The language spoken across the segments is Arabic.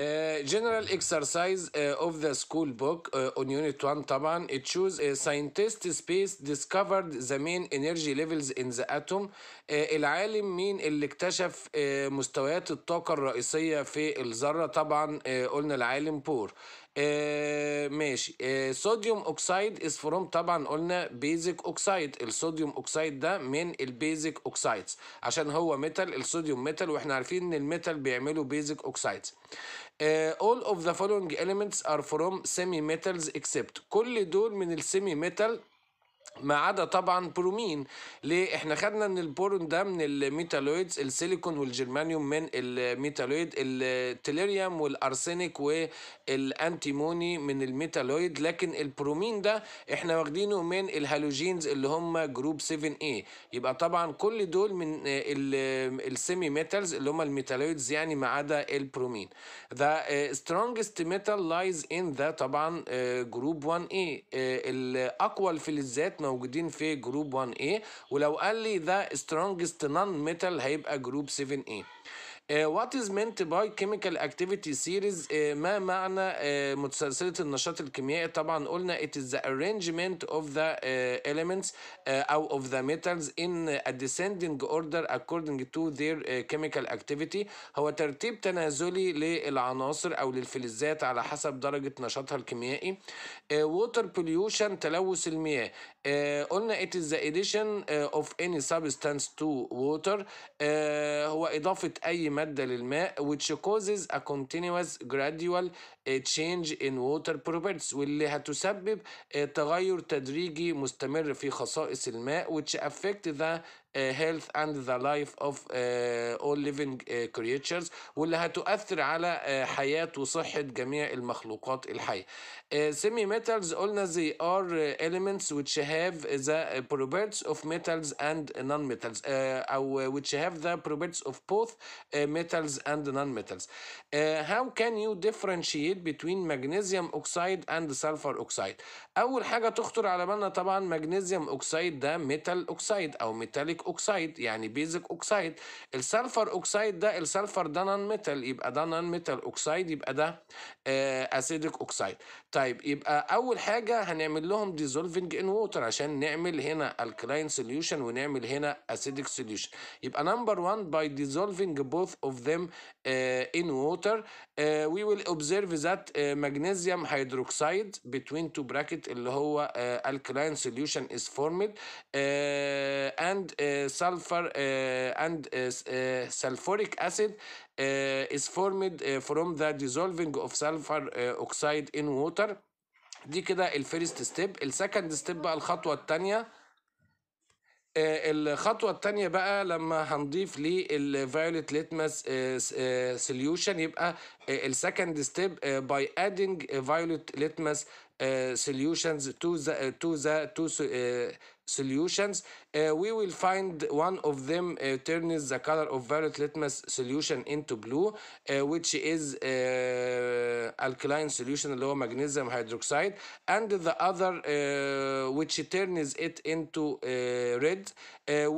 general exercise of the school book on unit 1 طبعا it shows scientist space discovered the main energy levels in the atom العالم مين اللي اكتشف مستويات الطاقة الرئيسية في الذرة طبعا قلنا العالم بور آه، ماشي صوديوم اوكسايد از فروم طبعا قلنا بيزك اوكسايد الصوديوم اوكسايد ده من البيزك اوكسايدز عشان هو ميتال الصوديوم ميتال واحنا عارفين ان الميتال بيعملوا بيزك اوكسايدز Uh, all of the following elements are from semi metals except كل دول من السيمي ميتال ما عدا طبعا برومين ليه احنا خدنا ان البورون ده من الميتالويدز السيليكون والجرمانيوم من الميتالويد التليريوم والارسينيك والانتيموني من الميتالويد لكن البرومين ده احنا واخدينه من الهالوجينز اللي هم جروب 7 a إيه. يبقى طبعا كل دول من السيمي ميتالز اللي هم الميتالويدز يعني ما عدا البرومين ذا سترونجست ميتال لايز ان ذا طبعا جروب 1 a الاقوى الفلزات موجودين في جروب 1A ولو قال لي ذا strongest non-metal هيبقى جروب 7A What is meant by chemical activity series ما معنى uh, متسلسله النشاط الكيميائي طبعا قلنا it is the arrangement of the uh, elements uh, او of the metals in a descending order according to their uh, chemical activity هو ترتيب تنازلي للعناصر او للفلزات على حسب درجه نشاطها الكيميائي uh, water pollution تلوث المياه قلنا it is the addition of any substance to water هو إضافة أي مادة للماء which causes a continuous gradual change in water properties واللي هتسبب تغير تدريجي مستمر في خصائص الماء which affect the health and the life of all living creatures واللي هتؤثر على حياة وصحة جميع المخلوقات الحية semi metals قلنا they are elements which have the properties of metals and non-metals أو which have the properties of both metals and non-metals how can you differentiate between magnesium oxide and sulfur oxide أول حاجة تخطر على بالنا طبعا magnesium oxide ده metal oxide أو metallic بيزك اوكسايد يعني بيزك اوكسايد السلفر اوكسايد ده السلفر ده نان ميتال يبقى ده نان ميتال اوكسايد يبقى ده اسيدك آه، اوكسايد طيب يبقى اول حاجه هنعمل لهم ديزولفنج ان ووتر عشان نعمل هنا الكلاين سوليوشن ونعمل هنا اسيدك سوليوشن يبقى نمبر 1 by dissolving both of them uh, in water uh, we will observe that uh, magnesium hydroxide between two bracket اللي هو uh, alkaline solution is formed uh, and uh, sulfur uh, and uh, uh, sulfuric acid Uh, is formed uh, from the dissolving of sulfur uh, oxide in water دي كده الفيرست ستيب السكند ستيب بقى الخطوه الثانيه الخطوه الثانيه بقى لما هنضيف للفايوليت ليتمس سوليوشن يبقى السكند ستيب باي ادينج فايوليت ليتمس سوليوشنز تو ذا تو ذا solutions uh, we will find one of them uh, turns the color of violet litmus solution into blue uh, which is uh, alkaline solution lower magnesium hydroxide and the other uh, which turns it into uh, red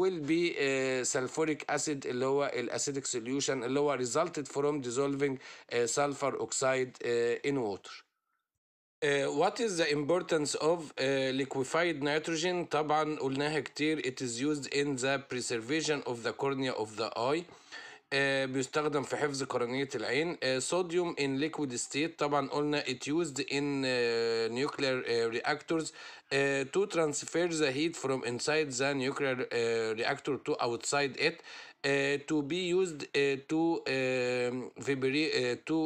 will be sulfuric acid lower acidic solution lower resulted from dissolving sulfur oxide in water uh, what is the importance of uh, liquefied nitrogen طبعا قلناها كتير it is used in the preservation of the cornea of the eye uh, بيستخدم في حفظ قرنية العين uh, sodium in liquid state طبعا قلنا it used in uh, nuclear reactors to transfer the heat from inside the nuclear reactor to outside it to be used to, um, to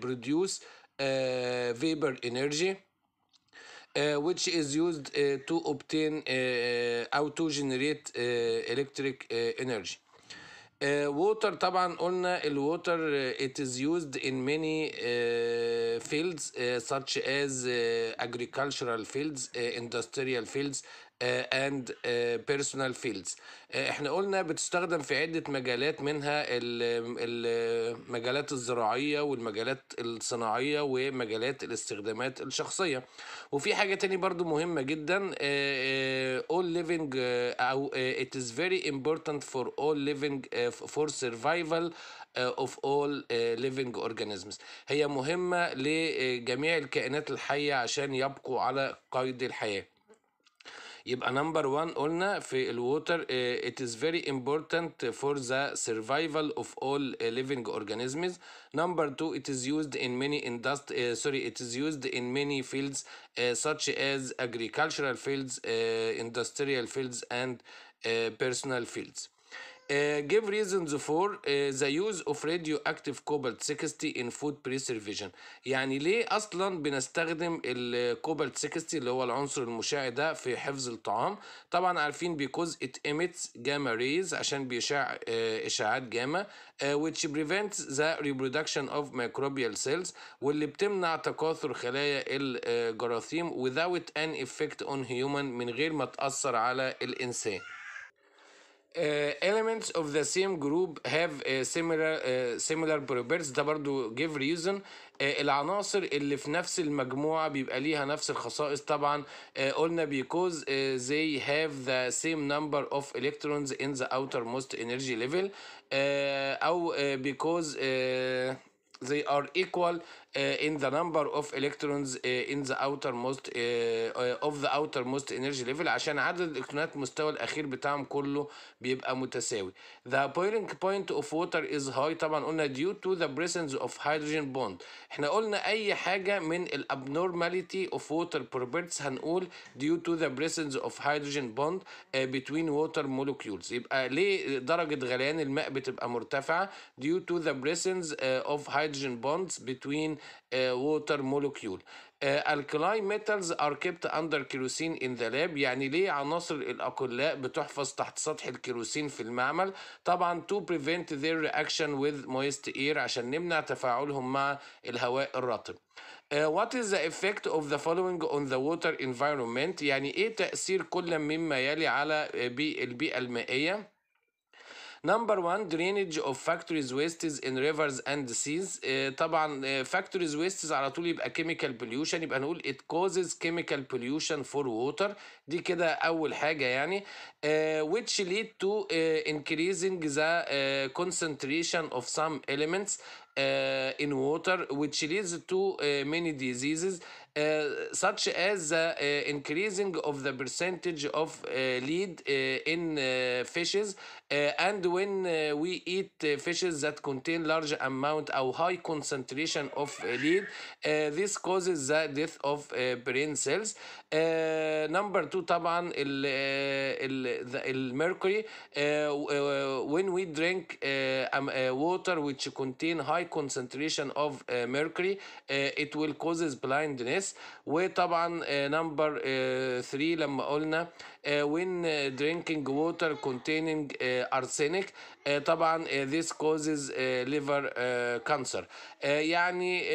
produce uh, vapor energy uh, which is used uh, to obtain uh, او uh, to generate uh, electric uh, energy. Uh, water, uh, طبعا قلنا الووتر it is used in many uh, fields uh, such as uh, agricultural fields uh, industrial fields اند بيرسونال فيلدز احنا قلنا بتستخدم في عده مجالات منها المجالات الزراعيه والمجالات الصناعيه ومجالات الاستخدامات الشخصيه وفي حاجه تاني برضو مهمه جدا آه، آه، all living آه، او it is very important for all living for survival of all living organisms هي مهمه لجميع الكائنات الحيه عشان يبقوا على قيد الحياه يبقى نمبر 1 قلنا في الووتر it is very important for the survival of all living organisms number 2 it is used in many indust uh, sorry it is used in many fields uh, such as agricultural fields uh, industrial fields and uh, personal fields Uh, give reasons for uh, the use of radioactive cobalt 60 in food preservation يعني ليه اصلا بنستخدم الكوبالت 60 اللي هو العنصر المشع ده في حفظ الطعام طبعا عارفين بيكوز ات emits جاما rays عشان بيشع uh, اشعاعات جاما which prevents the reproduction of microbial cells واللي بتمنع تكاثر خلايا الجراثيم without an effect on human من غير ما تأثر على الإنسان uh, elements of the same group have uh, similar uh, similar properties ده برضو give reason uh, العناصر اللي في نفس المجموعة بيبقى ليها نفس الخصائص طبعا uh, قلنا because uh, they have the same number of electrons in the outermost energy level uh, أو uh, because uh, they are equal uh, in the number of electrons uh, in the outermost of the outermost energy level عشان عدد الالكترونات مستوى الاخير بتاعهم كله بيبقى متساوي the boiling point of water is high طبعا قلنا due to the presence of hydrogen bond احنا قلنا اي حاجه من الابنورماليتي of water properties هنقول due to the presence of hydrogen bond uh, between water molecules يبقى ليه درجه غليان الماء بتبقى مرتفعه due to the presence uh, of hydrogen bonds between ووتر مولوكيول الكلاي ميتالز ار كيبت اندر كيروسين ان ذا لاب يعني ليه عناصر الاقلاء بتحفظ تحت سطح الكيروسين في المعمل طبعا تو بريفنت ذير رياكشن وذ مويست اير عشان نمنع تفاعلهم مع الهواء الرطب Uh, what is the effect of the following on the water environment يعني ايه تأثير كل مما يلي على uh, البيئة المائية number one drainage of factories wastes in rivers and seas uh, طبعا uh, factories wastes على طول يبقى chemical pollution يبقى نقول it causes chemical pollution for water دي كده اول حاجه يعني uh, which lead to increasing the concentration of some elements uh, in water, which leads to uh, many diseases, uh, such as the uh, uh, increasing of the percentage of uh, lead in fishes. and when we eat fishes that contain large amount or high concentration of lead, this causes the death of brain cells. number two, Taban, ال ال the, الميركوري when we drink um, water which contain high high concentration of uh, mercury uh, it will causes blindness وطبعا uh, number 3 لما قلنا آه، when آه، drinking water containing آه، arsenic طبعا this causes liver cancer يعني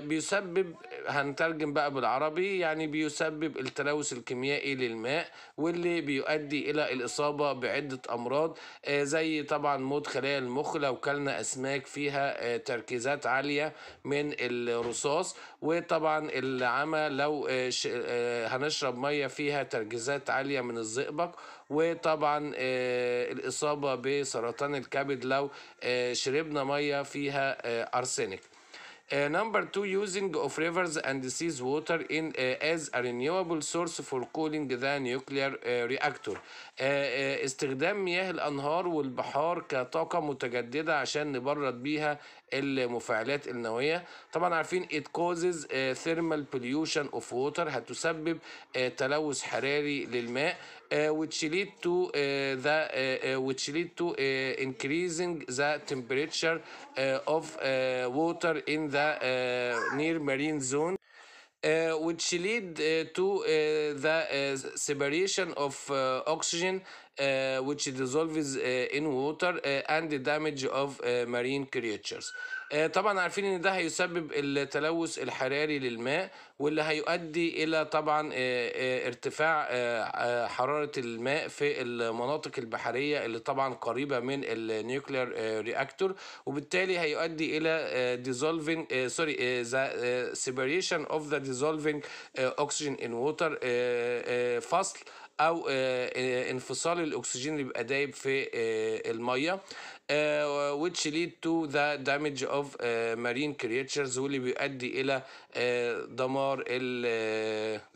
بيسبب هنترجم بقى بالعربي يعني بيسبب التلوث الكيميائي للماء واللي بيؤدي الى الاصابه بعده امراض زي طبعا موت خلايا المخ لو كلنا اسماك فيها تركيزات عاليه من الرصاص وطبعا العمى لو آه، آه، هنشرب ميه فيها تركيزات عاليه من الزئبق وطبعا آه، الاصابه بسرطان الكبد لو شربنا ميه فيها ارسنك Uh, number two, using of rivers and seas water in uh, as a renewable source for cooling the nuclear uh, reactor. Uh, uh, استخدام مياه الأنهار والبحار كطاقة متجددة عشان نبرد بيها المفاعلات النووية. طبعا عارفين it causes uh, thermal pollution of water هتسبب uh, تلوث حراري للماء. Eh, which lead to eh, the eh, which lead to increasing the temperature of water in the near marine zone. Uh, which lead uh, to uh, the separation of oxygen which dissolves in water and the damage of marine creatures. آه، طبعا عارفين ان ده هيسبب التلوث الحراري للماء واللي هيؤدي الى طبعا آه، آه، ارتفاع حراره الماء في المناطق البحريه اللي طبعا قريبه من النيوكلير رياكتور وبالتالي هيؤدي الى ديزولفين سوري ذا سيبريشن اوف ذا ديزولفين اوكسجين ان ووتر فصل او آه، آه، انفصال الاكسجين اللي بيبقى دايب في آه، الميه which lead to the damage of marine creatures واللي بيؤدي الى دمار ال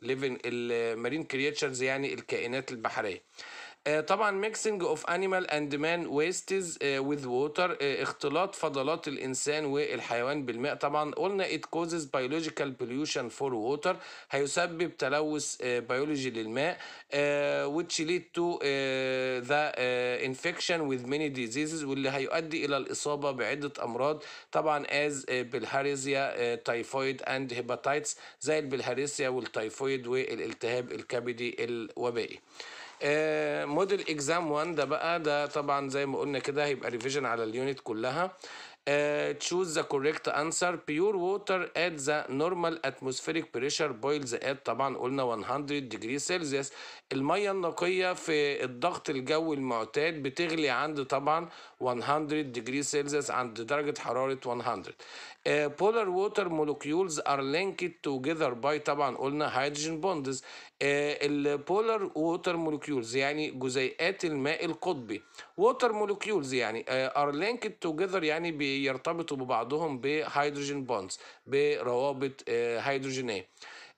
living المارين كرياتشرز يعني الكائنات البحريه آه، طبعا ميكسنج اوف انيمال اند مان ويستز وذ ووتر اختلاط فضلات الانسان والحيوان بالماء طبعا قلنا ات كوزز بيولوجيكال بوليوشن فور ووتر هيسبب تلوث بيولوجي آه، للماء آه، which lead to ذا انفكشن وذ many ديزيزز واللي هيؤدي الى الاصابه بعده امراض طبعا از بالهاريزيا تايفويد اند هيباتايتس زي البلهارسيا والتايفويد والالتهاب الكبدي الوبائي آه، موديل اكزام 1 ده بقى ده طبعا زي ما قلنا كده هيبقى ريفيجن على اليونت كلها choose the correct answer pure water at the normal atmospheric pressure boils at طبعا قلنا 100 degree celsius المية النقية في الضغط الجوي المعتاد بتغلي عند طبعا 100 degree celsius عند درجة حرارة 100 uh, polar water molecules are linked together by طبعا قلنا hydrogen bonds uh, البولار water molecules يعني جزيئات الماء القطبي ووتر مولكيولز يعني ار لينكد توجذر يعني بيرتبطوا ببعضهم بهيدروجين بوندز بروابط هيدروجينيه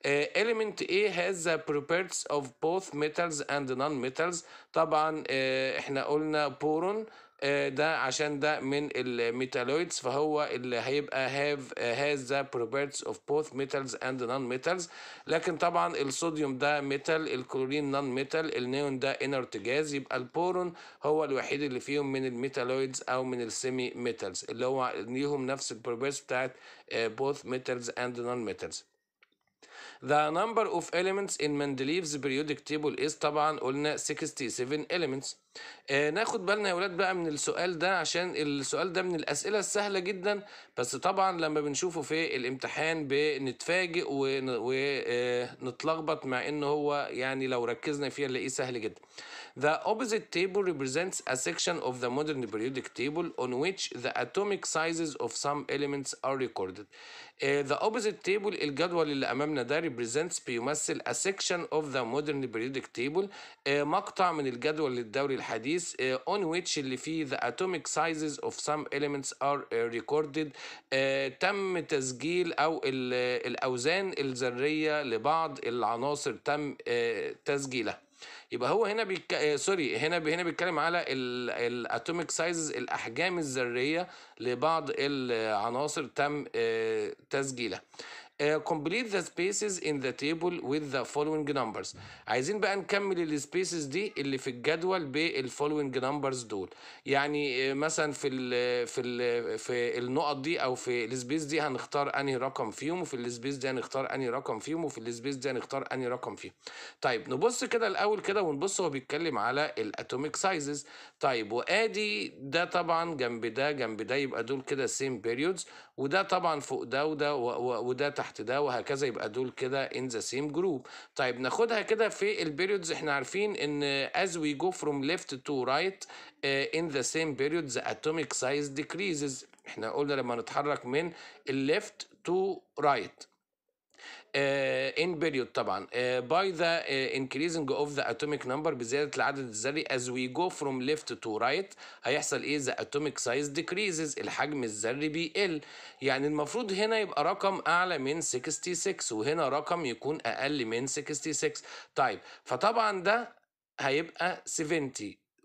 آه، آه، element A has the properties of both metals and non-metals طبعا آه، احنا قلنا بورون آه، ده عشان ده من الميتالويدز فهو اللي هيبقى هاف هاز ذا بروبرتس اوف بوث ميتالز اند نون ميتالز لكن طبعا الصوديوم ده ميتال الكلورين نون ميتال النيون ده انرت جاز يبقى البورون هو الوحيد اللي فيهم من الميتالويدز او من السيمي ميتالز اللي هو ليهم نفس البروبرتس بتاعت بوث ميتالز اند نون ميتالز The number of elements in Mendeleev's periodic table is طبعا قلنا 67 elements آه ناخد بالنا يا ولاد بقى من السؤال ده عشان السؤال ده من الأسئلة السهلة جدا بس طبعا لما بنشوفه في الامتحان بنتفاجئ ونتلخبط آه، مع ان هو يعني لو ركزنا فيه نلاقيه سهل جدا. The opposite table represents a section of the modern periodic table on which the atomic sizes of some elements are recorded. آه، the opposite table الجدول اللي أمامنا ده represents بيمثل a section of the modern periodic table آه، مقطع من الجدول الدوري الحديث آه, on which اللي فيه the atomic sizes of some elements are آه, recorded آه, تم تسجيل أو الأوزان الذرية لبعض العناصر تم تسجيلها يبقى هو هنا بيك... سوري هنا ب... هنا بيتكلم على الاتوميك سايزز الاحجام الذريه لبعض العناصر تم تسجيلها Uh, complete the spaces in the table with the following numbers عايزين بقى نكمل السبيسز دي اللي في الجدول بالفولوينج نمبرز دول يعني uh, مثلا في ال uh, في ال في النقط دي او في السبيس دي هنختار انهي رقم فيهم وفي السبيس دي هنختار انهي رقم فيهم وفي السبيس دي هنختار انهي رقم فيهم طيب نبص كده الاول كده ونبص هو بيتكلم على الاتوميك سايزز طيب وادي ده طبعا جنب ده جنب ده يبقى دول كده سيم بيريودز وده طبعا فوق ده وده وده تحت ده وهكذا يبقى دول كده ان ذا سيم جروب طيب ناخدها كده في البيريودز احنا عارفين ان as we go from left to right آه، in the same period the atomic size decreases احنا قلنا لما نتحرك من الليفت تو رايت آه، in period طبعا آه، by the آه، increasing of the atomic number بزيادة العدد الذري as we go from left to right هيحصل ايه the atomic size decreases الحجم الذري بيقل يعني المفروض هنا يبقى رقم اعلى من 66 وهنا رقم يكون اقل من 66 طيب فطبعا ده هيبقى 70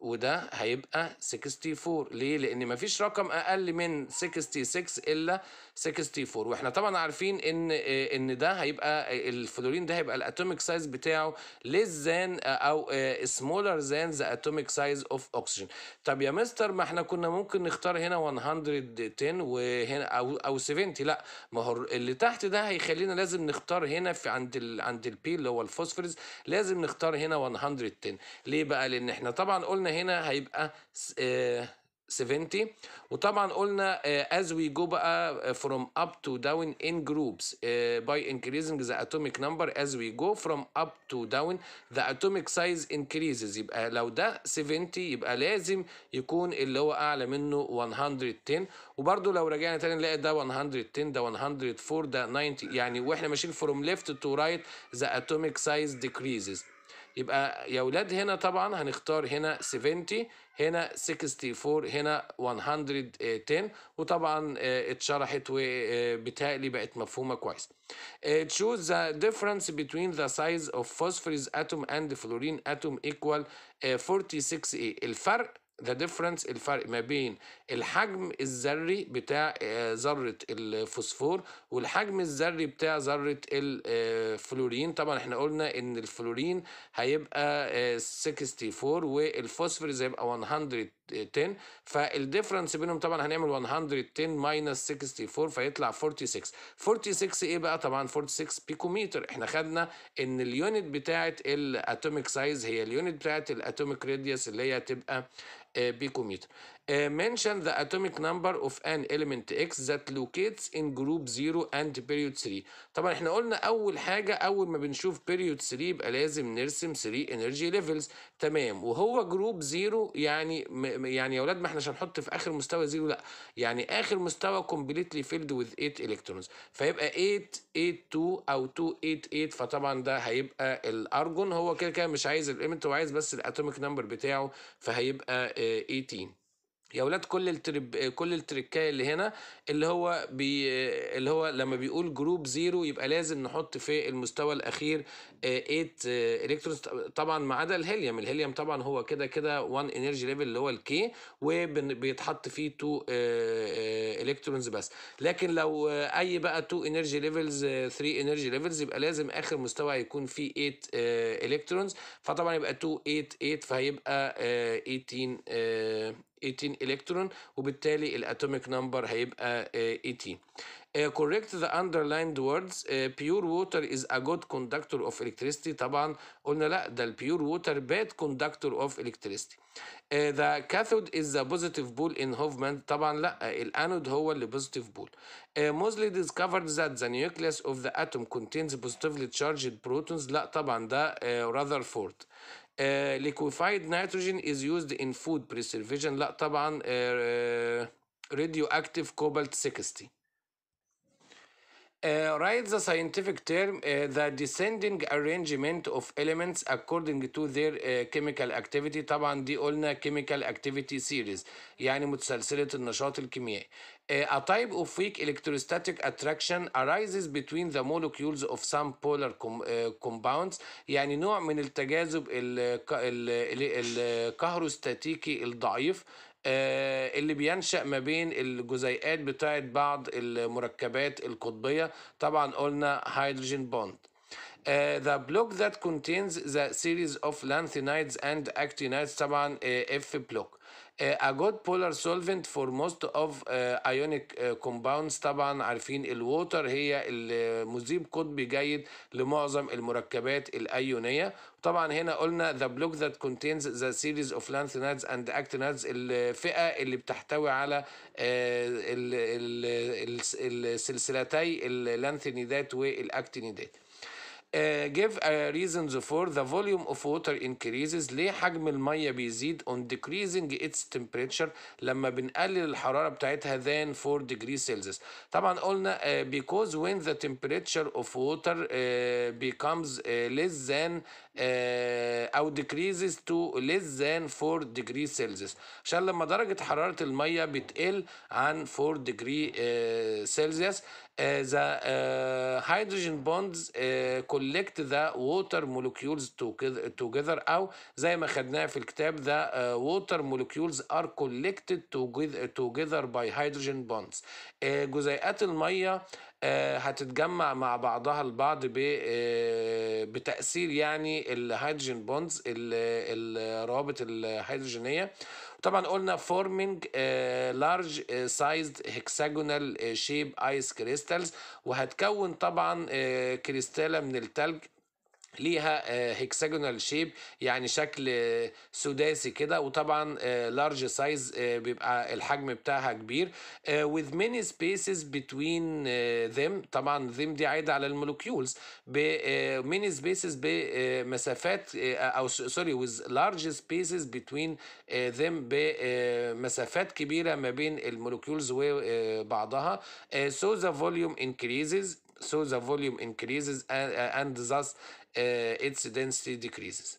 وده هيبقى 64 ليه لان مفيش رقم اقل من 66 الا 64 واحنا طبعا عارفين ان ان ده هيبقى الفلورين ده هيبقى الاتوميك سايز بتاعه ليس ذان او سمولر ذان ذا اتوميك سايز اوف اكسجين طب يا مستر ما احنا كنا ممكن نختار هنا 110 وهنا او او 70 لا ما هو اللي تحت ده هيخلينا لازم نختار هنا في عند الـ عند البي اللي هو الفوسفورس لازم نختار هنا 110 ليه بقى لان احنا طبعا قلنا هنا هيبقى 70 وطبعا قلنا as we go بقى from up to down in groups by increasing the atomic number as we go from up to down the atomic size increases يبقى لو ده 70 يبقى لازم يكون اللي هو اعلى منه 110 وبرده لو رجعنا تاني نلاقي ده 110 ده 104 ده 90 يعني واحنا ماشيين from left to right the atomic size decreases يبقى يا ولاد هنا طبعا هنختار هنا 70 هنا 64 هنا 110 وطبعا اتشرحت وبالتالي بقت مفهومه كويس. Choose the difference between the size of phosphorus atom and fluorine atom equal 46A الفرق ذا ديفرنس الفرق ما بين الحجم الذري بتاع آه، ذره الفوسفور والحجم الذري بتاع ذره الفلورين طبعا احنا قلنا ان الفلورين هيبقى 64 آه، والفوسفور هيبقى 100 110 فالديفرنس بينهم طبعا هنعمل 110 ماينس 64 فيطلع 46 46 ايه بقى طبعا 46 بيكوميتر احنا خدنا ان اليونت بتاعه الاتوميك سايز هي اليونت بتاعه الاتوميك راديوس اللي هي تبقى بيكوميتر آه، Uh, mention the atomic number of an element x that locates in group 0 and period 3 طبعا احنا قلنا اول حاجه اول ما بنشوف period 3 يبقى لازم نرسم 3 energy levels تمام وهو group 0 يعني يعني يا ولاد ما احناش هنحط في اخر مستوى 0 لا يعني اخر مستوى completely filled with 8 electrons فيبقى 8 8 2 او 2 8 8 فطبعا ده هيبقى الارجون هو كده كده مش عايز الاليمنت هو عايز بس الاتوميك نمبر بتاعه فهيبقى 18 آه، يا اولاد كل الترب كل التركايه اللي هنا اللي هو بي اللي هو لما بيقول جروب زيرو يبقى لازم نحط في المستوى الاخير 8 آه، الكترونز آه، طبعا ما عدا الهيليوم الهيليوم طبعا هو كده كده 1 انرجي ليفل اللي هو الكي وبيتحط فيه 2 الكترونز آه، بس لكن لو اي بقى 2 انرجي ليفلز 3 انرجي ليفلز يبقى لازم اخر مستوى هيكون فيه 8 الكترونز فطبعا يبقى 2 8 8 فهيبقى 18 18 الكترون وبالتالي الاتوميك نمبر هيبقى 18 Uh, correct the underlined words uh, pure water is a good conductor of electricity طبعا قلنا لا ده pure water bad conductor of electricity uh, the cathode is the positive pole in Hofmann طبعا لا الانود هو اللي positive pole uh, Mosley discovered that the nucleus of the atom contains positively charged protons لا طبعا ده uh, Rutherford ليكويفايد نيتروجين از يوزد ان فود بريسرفيشن لا طبعا راديو اكتيف كوبالت 60 Uh, write the scientific term uh, the descending arrangement of elements according to their uh, chemical activity طبعا دي قلنا chemical activity series يعني متسلسلة النشاط الكيميائي uh, a type of weak electrostatic attraction arises between the molecules of some polar com uh, compounds يعني نوع من التجاذب الكهروستاتيكي الضعيف آه، اللي بينشأ ما بين الجزيئات بتاعة بعض المركبات القطبية طبعا قلنا هيدروجين بوند Uh, the block that contains the series of lanthanides and actinides طبعا uh, F block uh, a good polar solvent for most of uh, ionic uh, compounds طبعا عارفين الووتر هي المذيب قطبي جيد لمعظم المركبات الايونيه طبعا هنا قلنا ذا بلوك ذات كونتينز ذا سيريز اوف لانث اند اكت الفئه اللي بتحتوي على آه، السلسلتي اللانثينيدات والاكتينيدات آه، give reasons for the volume of water increases ليه حجم المية بيزيد on decreasing its temperature لما بنقلل الحرارة بتاعتها than 4 degrees Celsius طبعا قلنا uh, because when the temperature of water uh, becomes uh, less than او decreases to less than 4 degree celsius عشان لما درجة حرارة المية بتقل عن 4 degree celsius the hydrogen bonds collect the water molecules together او زي ما خدناها في الكتاب the water molecules are collected together by hydrogen bonds جزيئات المية آه، هتتجمع مع بعضها البعض آه، بتأثير يعني الهيدروجين بوندز الروابط الهيدروجينية طبعا قلنا فورمينج لارج سايزد هكساجونال شيب ايس كريستالز وهتكون طبعا كريستاله من التلج ليها هيكساجونال آه، شيب يعني شكل آه، سداسي كده وطبعا لارج آه، سايز بيبقى الحجم بتاعها كبير with many spaces between them طبعا them دي عايده على المولكيولز ب many spaces بمسافات او سوري with large spaces between them بمسافات كبيره ما بين المولكيولز وبعضها so the volume increases so the volume increases and, uh, and thus uh, its density decreases.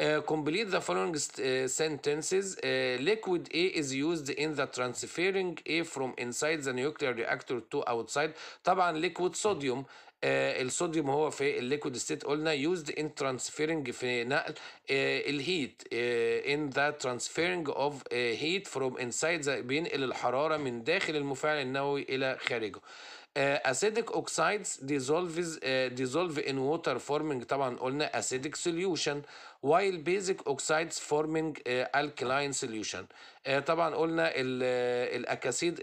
Uh, complete the following uh, sentences. Uh, liquid A is used in the transferring A from inside the nuclear reactor to outside. طبعا liquid sodium الصوديوم هو في الليكويد ستيت قلنا used in transferring في نقل الهيت in the transferring of heat from inside the بينقل الحرارة من داخل المفاعل النووي إلى خارجه. آه، acidic oxides dissolves uh, dissolve in water forming طبعا قلنا acidic solution while basic oxides forming uh, alkaline solution uh, طبعا قلنا الاكاسيد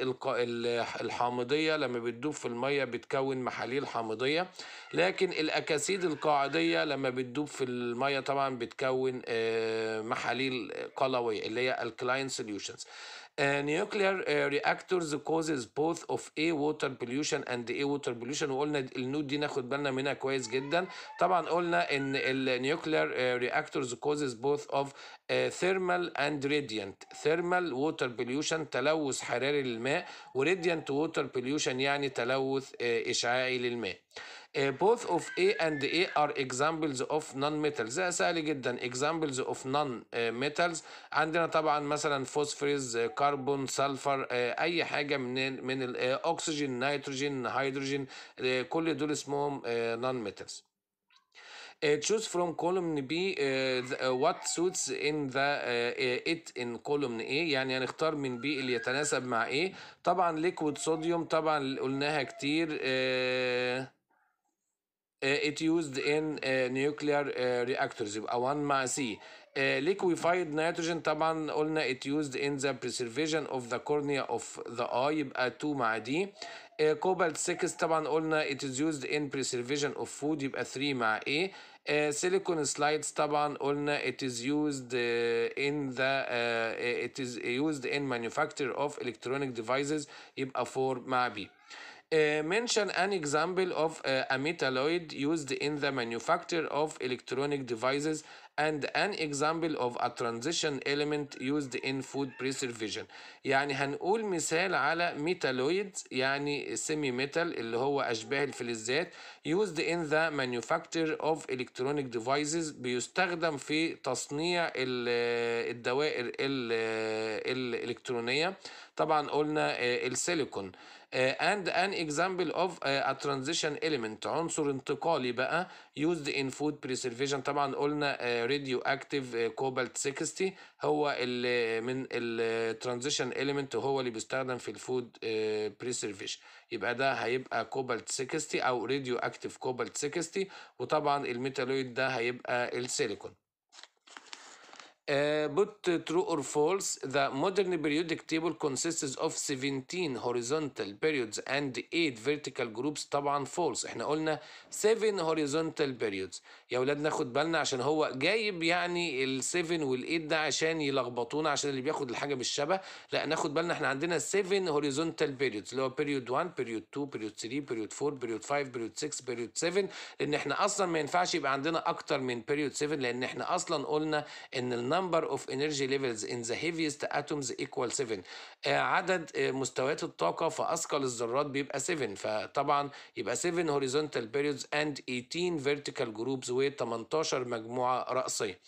الحامضيه لما بتدوب في الميه بتكون محاليل حامضيه لكن الاكاسيد القاعديه لما بتدوب في الميه طبعا بتكون محاليل قلويه اللي هي alkaline solutions نيوكلير رياكتورز كوزز بوث اوف اي ووتر بوليوشن اند اي ووتر بوليوشن وقلنا النوت دي ناخد بالنا منها كويس جدا طبعا قلنا ان النيوكلير رياكتورز كوزز بوث اوف ثيرمال اند راديانت ثيرمال ووتر بوليوشن تلوث حراري للماء وراديانت ووتر بوليوشن يعني تلوث uh, اشعاعي للماء both of A and A are examples of non-metals سهل جدا examples of non-metals عندنا طبعا مثلا phosphorus كربون سلفر اي حاجه من من الاكسجين نيتروجين هيدروجين كل دول اسمهم non-metals Uh, choose from column B uh, the, uh, what suits in the uh, it in column A يعني هنختار من B اللي يتناسب مع A طبعا liquid sodium طبعا قلناها كتير uh, Uh, it used in uh, nuclear uh, reactors 1 مع C liquefied nitrogen Taban ulna. it used in the preservation of the cornea of the eye يبقى 2 ma D cobalt 6 Taban ulna. it is used in preservation of food يبقى 3 ma A silicon slides Taban ulna. it is used in the it is used in manufacture of electronic devices يبقى 4 ma B Uh, mention an example of uh, amyloid used in the manufacture of electronic devices and an example of a transition element used in food preservation يعني هنقول مثال على ميتالويد يعني سيمي ميتال اللي هو أشباه الفلزات used in the manufacture of electronic devices بيستخدم في تصنيع الدوائر الإلكترونية طبعا قلنا السيليكون Uh, and an example of uh, a transition element عنصر انتقالي بقى used in food preservation طبعا قلنا uh, radioactive cobalt 60 هو اللي من الترانزيشن element هو اللي بيستخدم في الفود preservation يبقى ده هيبقى كوبالت 60 او radioactive cobalt 60 وطبعا الميتالويد ده هيبقى السيليكون Uh, but uh, true or false, the modern periodic table consists of 17 horizontal periods and 8 vertical groups طبعا false احنا قلنا 7 horizontal periods يا اولاد ناخد بالنا عشان هو جايب يعني ال7 وال8 ده عشان يلخبطونا عشان اللي بياخد الحاجه بالشبه لا ناخد بالنا احنا عندنا 7 هوريزونتال بيريودز اللي هو بيريود 1 بيريود 2 بيريود 3 بيريود 4 بيريود 5 بيريود 6 بيريود 7 لان احنا اصلا ما ينفعش يبقى عندنا اكتر من بيريود 7 لان احنا اصلا قلنا ان النمبر اوف انرجي ليفلز ان ذا هيفيست اتومز ايكوال 7 عدد آه، مستويات الطاقه في اثقل الذرات بيبقى 7 فطبعا يبقى 7 هوريزونتال بيريودز اند 18 فيرتيكال جروبز و 18 مجموعة رأسية.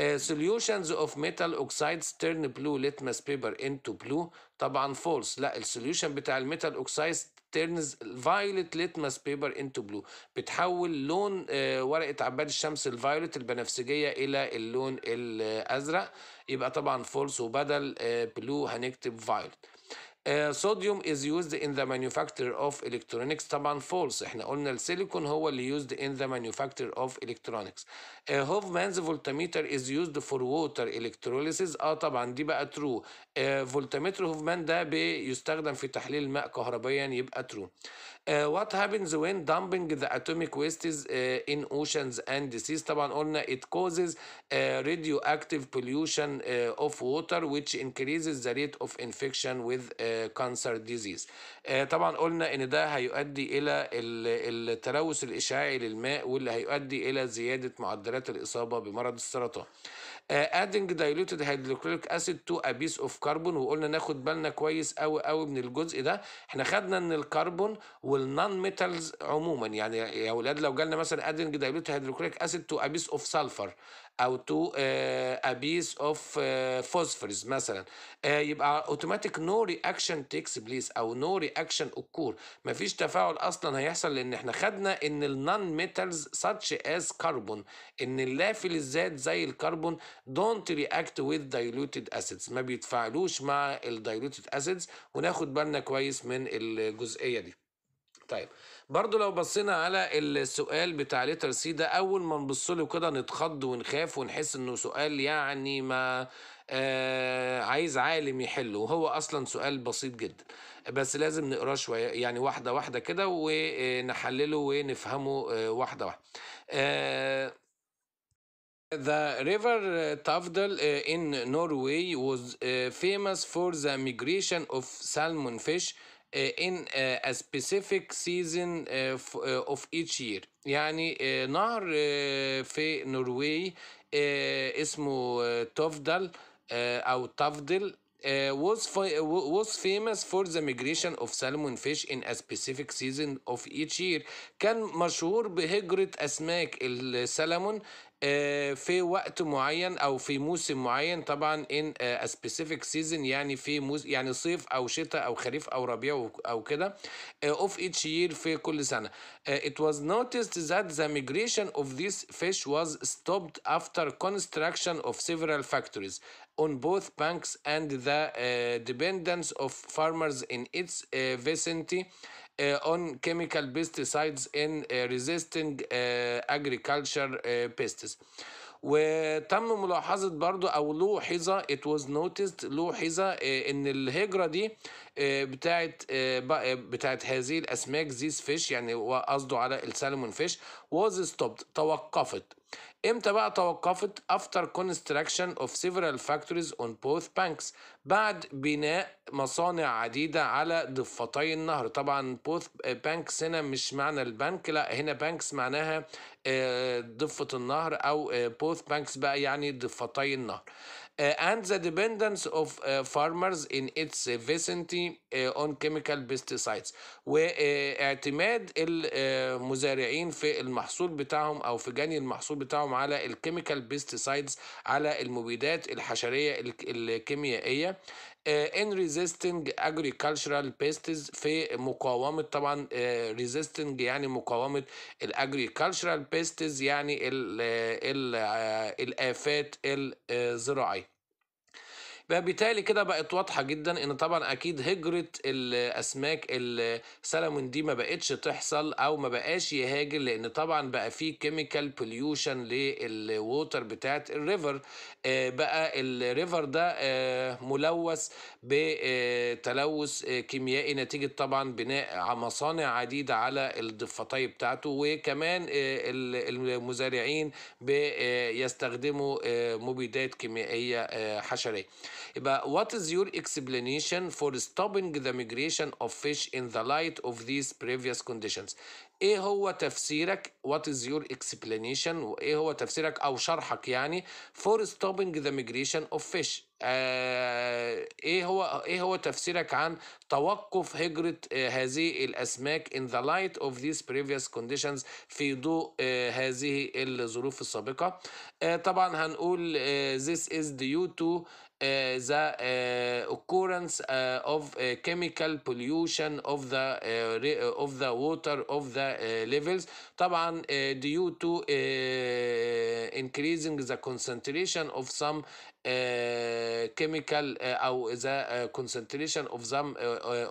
Uh, solutions of metal oxides turn blue litmus paper into blue طبعا فولس لا السوليوشن بتاع الميتال اوكسايدز تيرنز فايولت ليتمس بيبر انتو بلو بتحول لون uh, ورقه عباد الشمس الفايولت البنفسجيه الى اللون الازرق يبقى طبعا فولس وبدل بلو uh, هنكتب فايولت صوديوم از يوزد ان ذا مانيفاكتشر اوف الكترونكس طبعا فولس احنا قلنا السيليكون هو اللي يوزد ان ذا مانيفاكتشر اوف الكترونكس هوفمانز فولتميتر از يوزد فور ووتر الكتروليسيس اه طبعا دي بقى ترو فولتمتر هوفمان ده بيستخدم في تحليل الماء كهربيا يبقى ترو what happens when dumping the atomic wastes in oceans and seas طبعا قلنا it causes radioactive pollution of water which increases the rate of infection with cancer disease طبعا قلنا ان ده هيؤدي الى التلوث الاشعاعي للماء واللي هيؤدي الى زياده معدلات الاصابه بمرض السرطان adding diluted hydrochloric acid to a piece of carbon وقلنا ناخد بالنا كويس قوي قوي من الجزء ده احنا خدنا ان الكربون والنون ميتالز عموما يعني يا اولاد لو جالنا مثلا adding diluted hydrochloric acid to a piece of sulfur او تو ابيس اوف فوسفورس مثلا آه، يبقى اوتوماتيك نو رياكشن تيكس بليس او نو رياكشن اوكور مفيش تفاعل اصلا هيحصل لان احنا خدنا ان النون ميتالز ساتش از كربون ان اللافل الزاد زي الكربون دونت رياكت وذ دايلوتد اسيدز ما بيتفاعلوش مع الدايلوتد اسيدز وناخد بالنا كويس من الجزئيه دي طيب برضو لو بصينا على السؤال بتاع لتر سي ده اول ما نبص له كده نتخض ونخاف ونحس انه سؤال يعني ما آه عايز عالم يحله وهو اصلا سؤال بسيط جدا بس لازم نقراه شويه يعني واحده واحده كده ونحلله ونفهمه آه، واحده واحده آه، The river Tafdal آه، in Norway was famous for the migration of salmon fish in a specific season of each year يعني نهر في نرويج اسمه تفضل او تفضل Uh, was, was famous for the migration of salmon fish in a specific season of each year كان مشهور بهجرة أسماك السلمون في وقت معين او في موسم معين طبعا ان سبيسيفيك سيزون يعني في موز يعني صيف او شتاء او خريف او ربيع او كده اوف ايتش يير في كل سنه it was noticed that the migration of these fish was stopped after construction of several factories on both banks and the uh, dependence of farmers in its uh, vicinity Uh, on chemical pesticides in uh, resisting uh, agriculture pests وتم ملاحظة برضو أو لوحظة it was noticed لوحظة إن الهجرة دي بتاعت بتاعت هذه الأسماك these fish يعني وقصده على السالمون فيش was stopped توقفت امتى بقى توقفت after construction of several factories on both banks بعد بناء مصانع عديدة على ضفتي النهر طبعا both banks هنا مش معنى البنك لا هنا banks معناها آه، ضفة النهر او آه، both banks بقى يعني ضفتي النهر Uh, and the dependence of uh, farmers in its uh, vicinity on chemical pesticides واعتماد المزارعين في المحصول بتاعهم او في جني المحصول بتاعهم على الكيميكال بيستسايدز على المبيدات الحشريه الكيميائيه ان ريزيستنج اجريكالشرال بيستس في مقاومه طبعا ريزيستنج آه، يعني مقاومه الاجريكالشرال بيستس يعني ال آه، ال آه، الافات الزراعيه فبالتالي كده بقت واضحه جدا ان طبعا اكيد هجره الاسماك السلمون دي ما بقتش تحصل او ما بقاش يهاجر لان طبعا بقى في كيميكال بوليوشن للووتر بتاعت الريفر آه، بقى الريفر ده آه، ملوث بتلوث آه، كيميائي نتيجه طبعا بناء مصانع عديده على الضفتي بتاعته وكمان المزارعين بيستخدموا مبيدات كيميائيه حشريه يبقى what is your explanation for stopping the migration of fish in the light of these previous conditions ايه هو تفسيرك what is your explanation ايه هو تفسيرك او شرحك يعني for stopping the migration of fish آه ايه هو ايه هو تفسيرك عن توقف هجره آه هذه الاسماك in the light of these previous conditions في ضوء آه هذه الظروف السابقه آه طبعا هنقول آه this is due to Uh, the uh, occurrence uh, of chemical pollution of the of the water of the levels طبعا due to increasing the concentration of some كيميكال او ذا concentration of some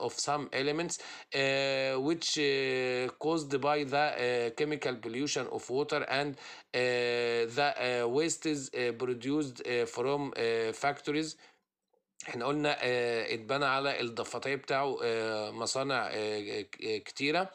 of some elements which caused by the chemical pollution of water and the wastes produced from factories احنا قلنا اتبنى على الضفتيه بتاعه مصانع كتيره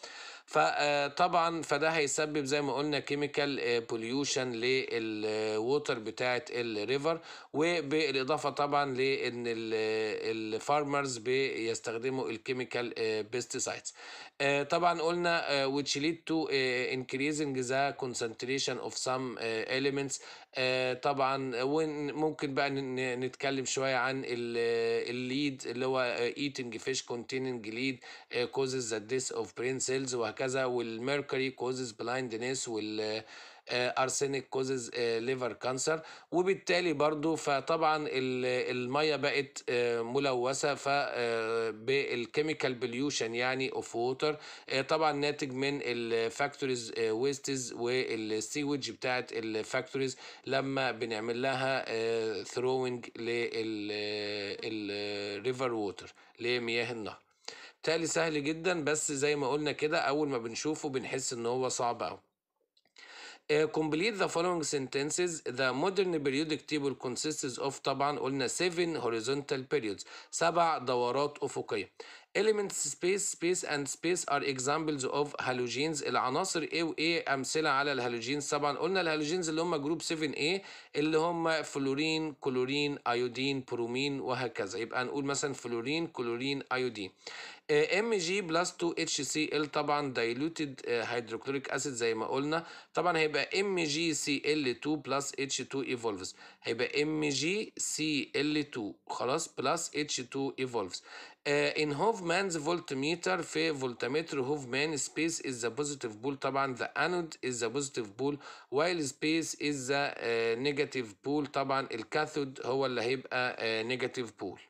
فطبعا فده هيسبب زي ما قلنا كيميكال بوليوشن آه، للووتر بتاعه الريفر وبالاضافه طبعا لان الفارمرز آه، بيستخدموا الكيميكال بيستسايدز آه، طبعا قلنا which lead to increasing the concentration of some elements طبعا وممكن بقى نتكلم شويه عن الليد اللي هو eating fish containing lead causes the death of brain cells وهكذا وهكذا والميركوري كوزز بلايندنس وال ارسينيك كوزز ليفر كانسر وبالتالي برضو فطبعا الميه بقت آه، ملوثه ف آه، بالكيميكال بليوشن يعني اوف آه، ووتر طبعا ناتج من الفاكتوريز ويستز والسيوج بتاعت الفاكتوريز لما بنعمل لها ثروينج للريفر ووتر لمياه النهر بالتالي سهل جدا بس زي ما قلنا كده اول ما بنشوفه بنحس ان هو صعب قوي Uh, complete the following sentences the modern periodic table consists of طبعا قلنا 7 horizontal periods سبع دورات افقيه elements space space and space are examples of halogens العناصر A و A أمثلة على الهالوجينز طبعا قلنا الهالوجينز اللي هم جروب 7A اللي هم فلورين كلورين أيودين برومين وهكذا يبقى نقول مثلا فلورين كلورين أيودين ام جي 2 اتش طبعا diluted آه، hydrochloric acid زي ما قلنا طبعا هيبقى mgcl جي 2 بلس اتش 2 ايفولفز هيبقى mgcl 2 خلاص plus h 2 evolves ان هوف مانز فولتميتر في فولتمتر هوف مان سبيس از ذا بوزيتيف بول طبعا ذا انود از ذا بوزيتيف بول وايل سبيس از ذا نيجاتيف بول طبعا الكاثود هو اللي هيبقى نيجاتيف آه، بول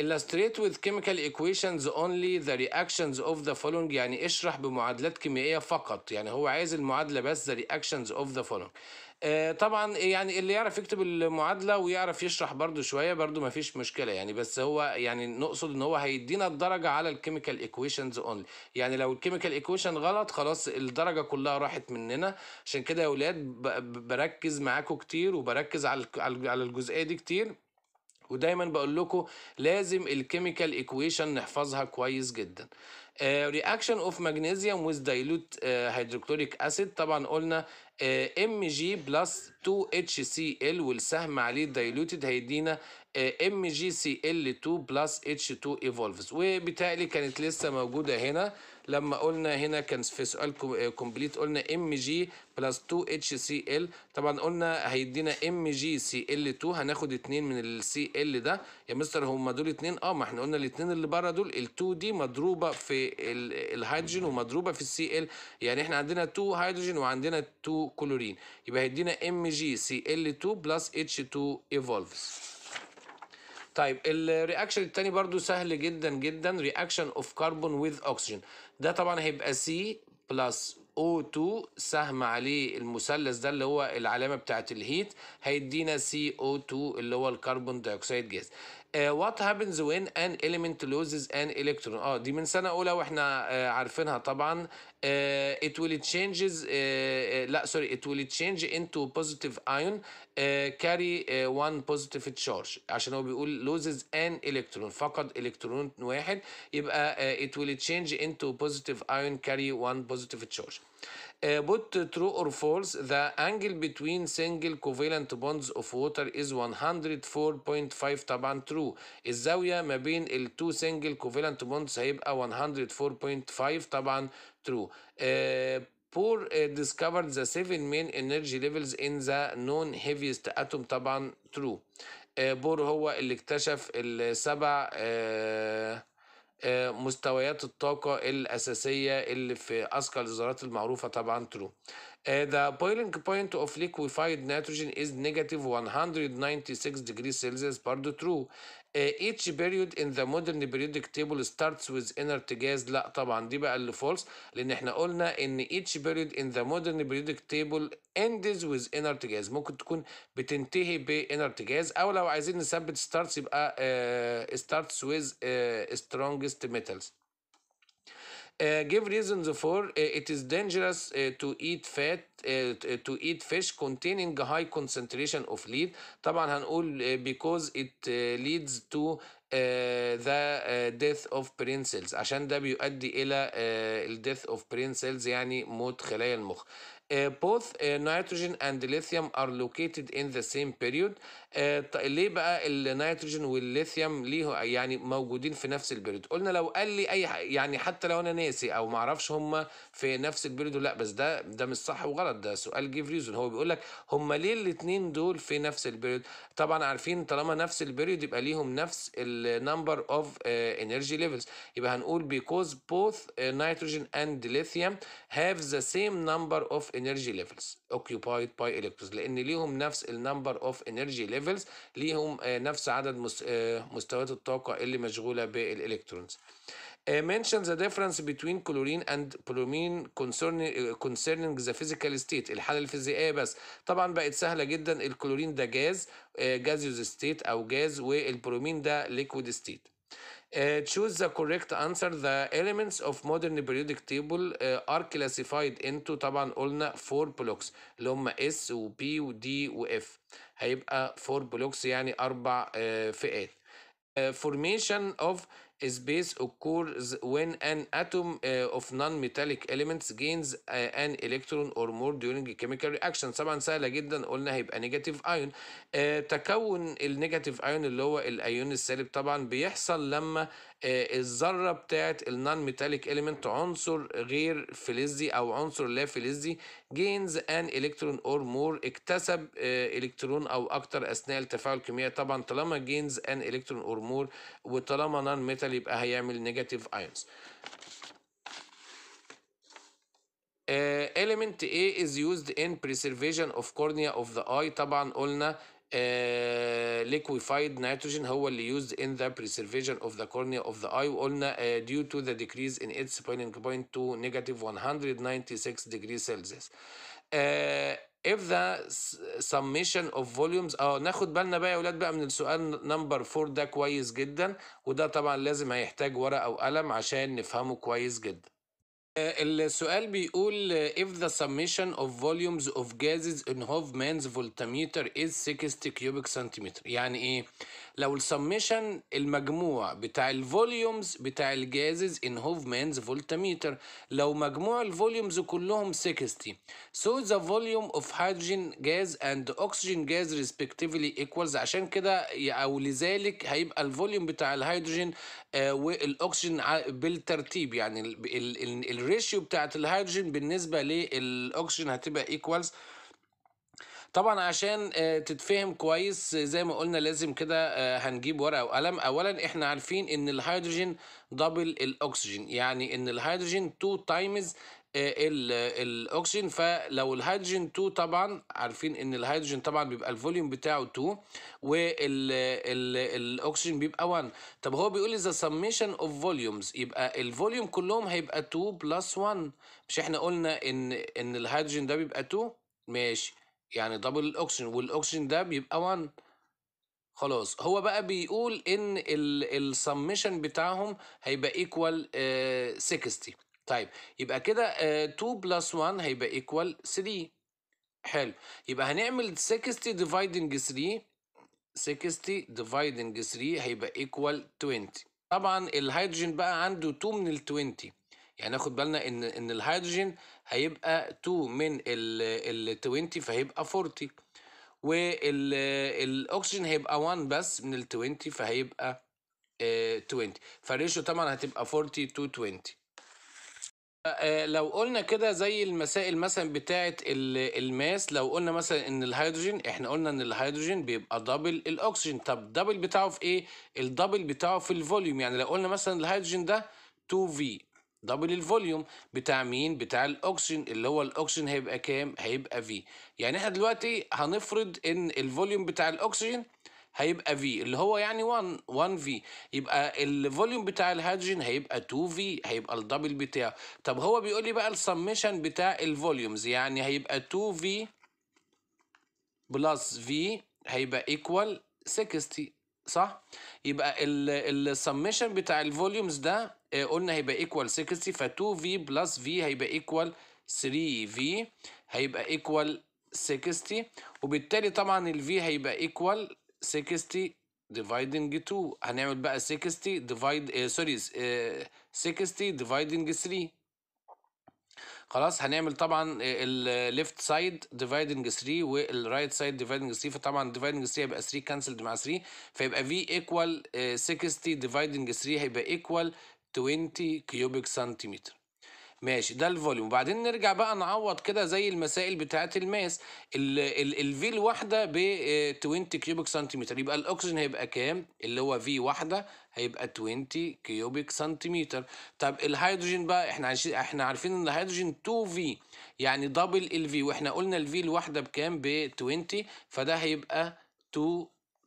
illustrate with chemical equations only the reactions of the following يعني اشرح بمعادلات كيميائيه فقط يعني هو عايز المعادله بس the reactions of the following آه طبعا يعني اللي يعرف يكتب المعادله ويعرف يشرح برضو شويه برده مفيش مشكله يعني بس هو يعني نقصد ان هو هيدينا الدرجه على الكيميكال ايكويشنز اونلي يعني لو الكيميكال ايكويشن غلط خلاص الدرجه كلها راحت مننا عشان كده يا اولاد بركز معاكم كتير وبركز على على الجزئيه دي كتير ودايما بقول لكم لازم الكيميكال ايكويشن نحفظها كويس جدا رياكشن اوف ماجنيزيوم ويز دايلوت هيدروكلوريك اسيد طبعا قلنا ام جي بلس 2 اتش سي ال والسهم عليه دايلوتد هيدينا ام جي سي ال 2 بلس اتش 2 ايفولفز وبالتالي كانت لسه موجوده هنا لما قلنا هنا كان في سؤال كومبليت آه، قلنا ام جي بلس 2 اتش سي ال طبعا قلنا هيدينا ام جي سي ال 2 هناخد اثنين من السي ال ده يا مستر هما دول اثنين اه ما احنا قلنا الاثنين اللي بره دول ال 2 دي مضروبه في الهيدروجين ومضروبه في السي ال يعني احنا عندنا 2 هيدروجين وعندنا 2 كلورين يبقى هيدينا ام جي سي ال 2 بلس اتش 2 ايفولفز طيب الرياكشن الثاني برضو سهل جدا جدا رياكشن اوف كربون وذ اوكسجين ده طبعا هيبقى سي بلس O2 سهم عليه المثلث ده اللي هو العلامة بتاعت الهيت هيدينا CO2 اللي هو الكربون دايوكسيد جاز Uh, what happens when an element loses an electron اه oh, دي من سنه اولى واحنا آه عارفينها طبعا آه uh, it will changes آه uh، لا سوري it will change into positive ion آه carry آه one positive charge عشان هو بيقول loses an electron فقد الكترون واحد يبقى آه it will change into positive ion carry one positive charge put true or false the angle between single covalent bonds of water is 104.5 طبعا true الزاوية ما بين ال two single covalent bonds هيبقى 104.5 طبعا true Poor discovered the seven main energy levels in the non-heaviest atom طبعا true بور هو اللي اكتشف السبع مستويات الطاقة الأساسية اللي في أذكى الإزارات المعروفة طبعا ترو. The boiling point of liquefied nitrogen is negative 196 degrees Celsius برضو true. each period in the modern periodic table starts with inert gas لا طبعا دي بقى اللي فولس لان احنا قلنا ان each period in the modern periodic table ends with inert gas ممكن تكون بتنتهي بان ارتجاز او لو عايزين نثبت starts يبقى uh, starts with uh, strongest metals Uh, give reasons for uh, it is dangerous uh, to eat fat uh, to eat fish containing high concentration of lead طبعا هنقول uh, because it uh, leads to the death of brain cells عشان ده بيؤدي الى ال death of brain cells يعني موت خلايا المخ both nitrogen and lithium are located in the same period آه، ليه بقى النيتروجين والليثيوم ليه يعني موجودين في نفس البريد قلنا لو قال لي اي يعني حتى لو انا ناسي او ما اعرفش هم في نفس البريد ولا بس ده ده مش صح وغلط ده سؤال جيف ريزون هو بيقول لك هم ليه الاثنين دول في نفس البريد طبعا عارفين طالما نفس البريد يبقى ليهم نفس النمبر اوف انرجي ليفلز يبقى هنقول بيكوز بوث نيتروجين اند ليثيوم هاف ذا سيم نمبر اوف انرجي ليفلز اوكيوبايد باي الكتروز لان ليهم نفس النمبر اوف انرجي ليفلز ليهم نفس عدد مستويات الطاقة اللي مشغولة بالإلكترونز. mention the difference between chlorine and bromine concerning, concerning the physical state الحالة الفيزيائية بس طبعا بقت سهلة جدا الكلورين ده جاز جازيوز ستيت أو جاز والبرومين ده ليكويد ستيت Uh, choose the correct answer. The elements of modern periodic table uh, are classified into طبعا قلنا four blocks اللي هم S و P و D و F. هيبقى فور بلوكس يعني اربع آه، فئات فورميشن اوف سبيس occurs when an atom uh, of non-metallic elements gains uh, an electron or more during a chemical reaction طبعا سهلة جدا قلنا هيبقى نيجاتيف ايون uh, تكون النيجاتيف ايون اللي هو الايون السالب طبعا بيحصل لما آه، الذره بتاعت النون ميتاليك اليمنت عنصر غير فلزي او عنصر لا فلزي جينز ان الكترون اور مور اكتسب الكترون آه، او اكتر اثناء التفاعل الكيميائي طبعا طالما جينز ان الكترون اور مور وطالما نون ميتال يبقى هيعمل نيجاتيف ايونز Uh, element A is used in preservation of cornea of the eye طبعا قلنا ليكويفايد uh, نيتروجين هو اللي يوزد ان ذا بريزرفيشن اوف ذا كورنيا اوف ذا اي وقلنا ديو تو ذا ديكريز ان اتس بوينينج بوينت تو نيجاتيف 196 ديجري سيلسيس اف ذا سميشن اوف فوليومز اه ناخد بالنا بقى يا اولاد بقى من السؤال نمبر 4 ده كويس جدا وده طبعا لازم هيحتاج ورقه وقلم عشان نفهمه كويس جدا السؤال بيقول if the summation of volumes of gases in Hoffman's voltmeter is 60 cubic centimeter يعني ايه لو السميشن المجموع بتاع الفوليومز بتاع الجازز ان هوفمانز فولتميتر لو مجموع الفوليومز كلهم 60 so the volume of hydrogen gas and oxygen gas respectively ايكوالز عشان كده او لذلك هيبقى الفوليوم بتاع الهيدروجين آه، والاكسجين بالترتيب يعني الريشيو بتاعت الهيدروجين بالنسبه للاكسجين هتبقى ايكوالز طبعا عشان آه، تتفهم كويس زي ما قلنا لازم كده آه، هنجيب ورقه وقلم اولا احنا عارفين ان الهيدروجين دبل الاكسجين يعني ان الهيدروجين 2 تايمز آه، الاكسجين فلو الهيدروجين 2 طبعا عارفين ان الهيدروجين طبعا بيبقى الفوليوم بتاعه 2 والاكسجين بيبقى 1 طب هو بيقول لي ذا سميشن اوف فوليومز يبقى الفوليوم كلهم هيبقى 2 بلس 1 مش احنا قلنا ان ان الهيدروجين ده بيبقى 2 ماشي يعني دبل الاكسجين والاكسجين ده بيبقى 1 خلاص هو بقى بيقول ان السمشن بتاعهم هيبقى ايكوال آه، 60 طيب يبقى كده 2 بلس 1 هيبقى ايكوال 3 حلو يبقى هنعمل 60 ديفايدنج 3 60 ديفايدنج 3 هيبقى ايكوال 20 طبعا الهيدروجين بقى عنده 2 من ال 20 يعني ناخد بالنا ان ان الهيدروجين هيبقى 2 من ال 20 فهيبقى 40 والاكسجين هيبقى 1 بس من ال 20 فهيبقى 20 آه، فالريشيو طبعا هتبقى 40 تو 20 لو قلنا كده زي المسائل مثلا بتاعه الماس لو قلنا مثلا ان الهيدروجين احنا قلنا ان الهيدروجين بيبقى دبل الاكسجين طب دبل بتاعه في ايه الدبل بتاعه في الفوليوم يعني لو قلنا مثلا الهيدروجين ده 2 في دبل الفوليوم بتاع مين بتاع الاكسجين اللي هو الاكسجين هيبقى كام هيبقى في يعني احنا دلوقتي هنفرض ان الفوليوم بتاع الاكسجين هيبقى في اللي هو يعني 1 1 في يبقى الفوليوم بتاع الهيدروجين هيبقى 2 في هيبقى الدبل بتاعه طب هو بيقول لي بقى السميشن بتاع الفوليومز يعني هيبقى 2 في بلس في هيبقى ايكوال 60 صح يبقى السميشن بتاع الفوليومز ده آه، قلنا هيبقى ايكوال 60 ف 2 في بلس في هيبقى ايكوال 3 في هيبقى ايكوال 60 وبالتالي طبعا الفي هيبقى ايكوال 60 ديفايدنج 2 هنعمل بقى 60 ديفايد سوري 60 ديفايدنج 3 خلاص هنعمل طبعا آه، الليفت سايد dividing 3 والرايت سايد dividing 3 فطبعا dividing 3 هيبقى 3 كانسلد مع 3 فيبقى v ايكوال آه، 60 dividing 3 هيبقى ايكوال 20 كيوبيك سنتيمتر ماشي ده الفوليوم وبعدين نرجع بقى نعوض كده زي المسائل بتاعه الماس الفي الواحده ب 20 كيوبيك سنتيمتر يبقى الاكسجين هيبقى كام اللي هو في واحده هيبقى 20 كيوبيك سنتيمتر طب الهيدروجين بقى احنا احنا عارفين ان الهيدروجين 2 في يعني دبل الفي واحنا قلنا الفي الواحده بكام ب 20 فده هيبقى 2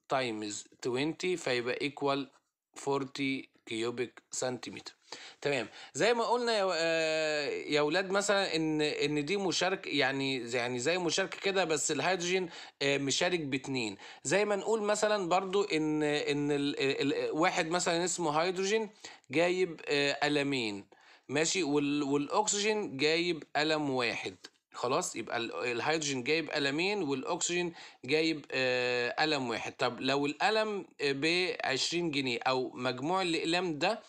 تايمز 20 فيبقى ايكوال 40 كيوبيك سنتيمتر تمام زي ما قلنا يا آه، يا اولاد مثلا ان ان دي مشارك يعني يعني زي مشاركه كده بس الهيدروجين آه، مشارك باتنين زي ما نقول مثلا برضو ان ان ال ال واحد مثلا اسمه هيدروجين جايب قلمين آه، ماشي والاكسجين جايب قلم واحد خلاص يبقى آه، الهيدروجين جايب قلمين والاكسجين جايب قلم آه، واحد طب لو القلم آه، ب 20 جنيه او مجموع الاقلام ده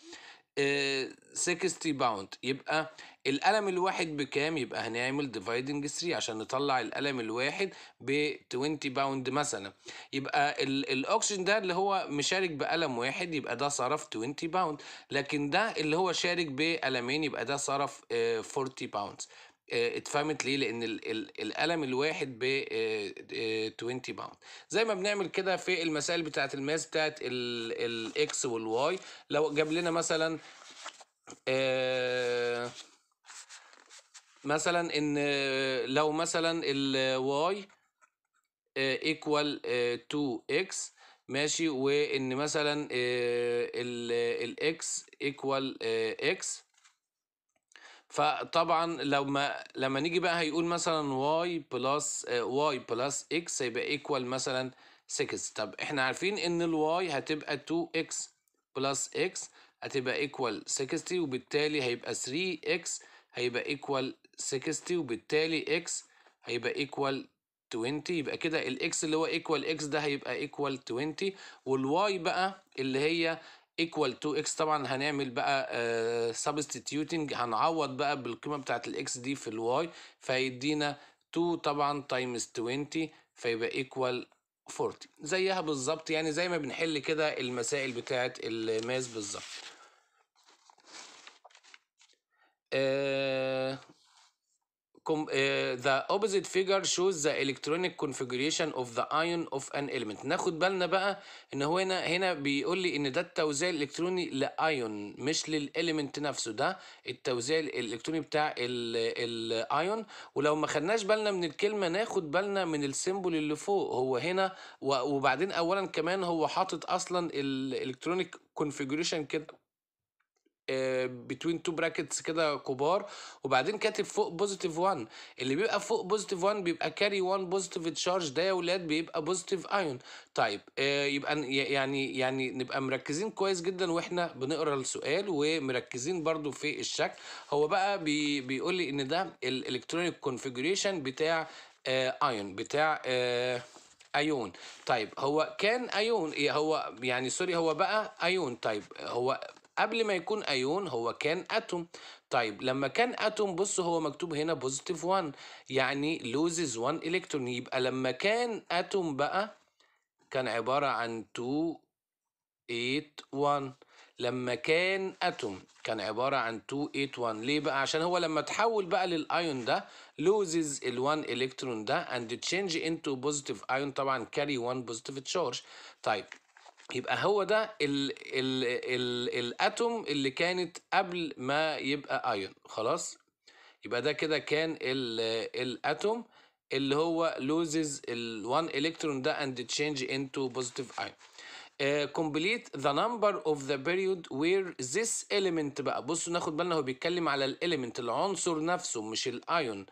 60 باوند يبقى القلم الواحد بكام يبقى هنعمل ديفايدنج 3 عشان نطلع القلم الواحد ب 20 باوند مثلا يبقى الاكسجين ده اللي هو مشارك بقلم واحد يبقى ده صرف 20 باوند لكن ده اللي هو شارك بقلمين يبقى ده صرف 40 باوند آه، اتفهمت ليه لان القلم الواحد ب 20 آه، باوند آه، زي ما بنعمل كده في المسائل بتاعه الماس بتاعه الاكس والواي لو جاب لنا مثلا مثلا ان لو مثلا الواي ايكوال 2 اكس ماشي وان مثلا الاكس ايكوال اكس فطبعا لما لما نيجي بقى هيقول مثلا واي بلس آه، واي بلس اكس هيبقى ايكوال مثلا 6 طب احنا عارفين ان الواي هتبقى 2 اكس بلس اكس هتبقى ايكوال 60 وبالتالي هيبقى 3 اكس هيبقى ايكوال 60 وبالتالي اكس هيبقى ايكوال 20 يبقى كده الاكس اللي هو ايكوال اكس ده هيبقى ايكوال 20 والواي بقى اللي هي ايكوال تو اكس طبعا هنعمل بقى سبستيتيوتنج آه، uh, هنعوض بقى بالقيمه بتاعه الاكس دي في الواي فيدينا 2 طبعا تايمز 20 فيبقى ايكوال 40 زيها بالظبط يعني زي ما بنحل كده المسائل بتاعه الماس بالظبط آه، Com uh, the opposite figure shows the electronic configuration of the ion of an element ناخد بالنا بقى ان هو هنا هنا بيقول لي ان ده التوزيع الالكتروني لايون مش للاليمنت نفسه ده التوزيع الالكتروني بتاع الايون ولو ما خدناش بالنا من الكلمه ناخد بالنا من السيمبول اللي فوق هو هنا وبعدين اولا كمان هو حاطط اصلا الالكترونيك كونفيجريشن كده بتوين تو براكتس كده كبار وبعدين كاتب فوق بوزيتيف 1 اللي بيبقى فوق بوزيتيف 1 بيبقى كاري 1 بوزيتيف تشارج ده يا ولاد بيبقى بوزيتيف ايون طيب آه، يبقى يعني يعني نبقى مركزين كويس جدا واحنا بنقرا السؤال ومركزين برضو في الشكل هو بقى بي بيقول لي ان ده الالكترونيك كونفيجريشن بتاع ايون آه، بتاع ايون آه، طيب هو كان ايون هو يعني سوري هو بقى ايون طيب هو قبل ما يكون ايون هو كان اتوم طيب لما كان اتوم بص هو مكتوب هنا بوزيتيف 1 يعني لوزز 1 الكترون يبقى لما كان اتوم بقى كان عبارة عن 2 8 1 لما كان اتوم كان عبارة عن 2 8 1 ليه بقى عشان هو لما تحول بقى للايون ده لوزز ال 1 الكترون ده اند تشينج انتو بوزيتيف ايون طبعا كاري 1 بوزيتيف تشارج طيب يبقى هو ده ال ال ال الاتوم اللي كانت قبل ما يبقى ايون خلاص يبقى ده كده كان ال الاتوم اللي هو loses ال 1 electron ده and change into positive ion Uh, complete the number of the period where this element بقى بصوا ناخد بالنا هو بيتكلم على الاليمنت العنصر نفسه مش الايون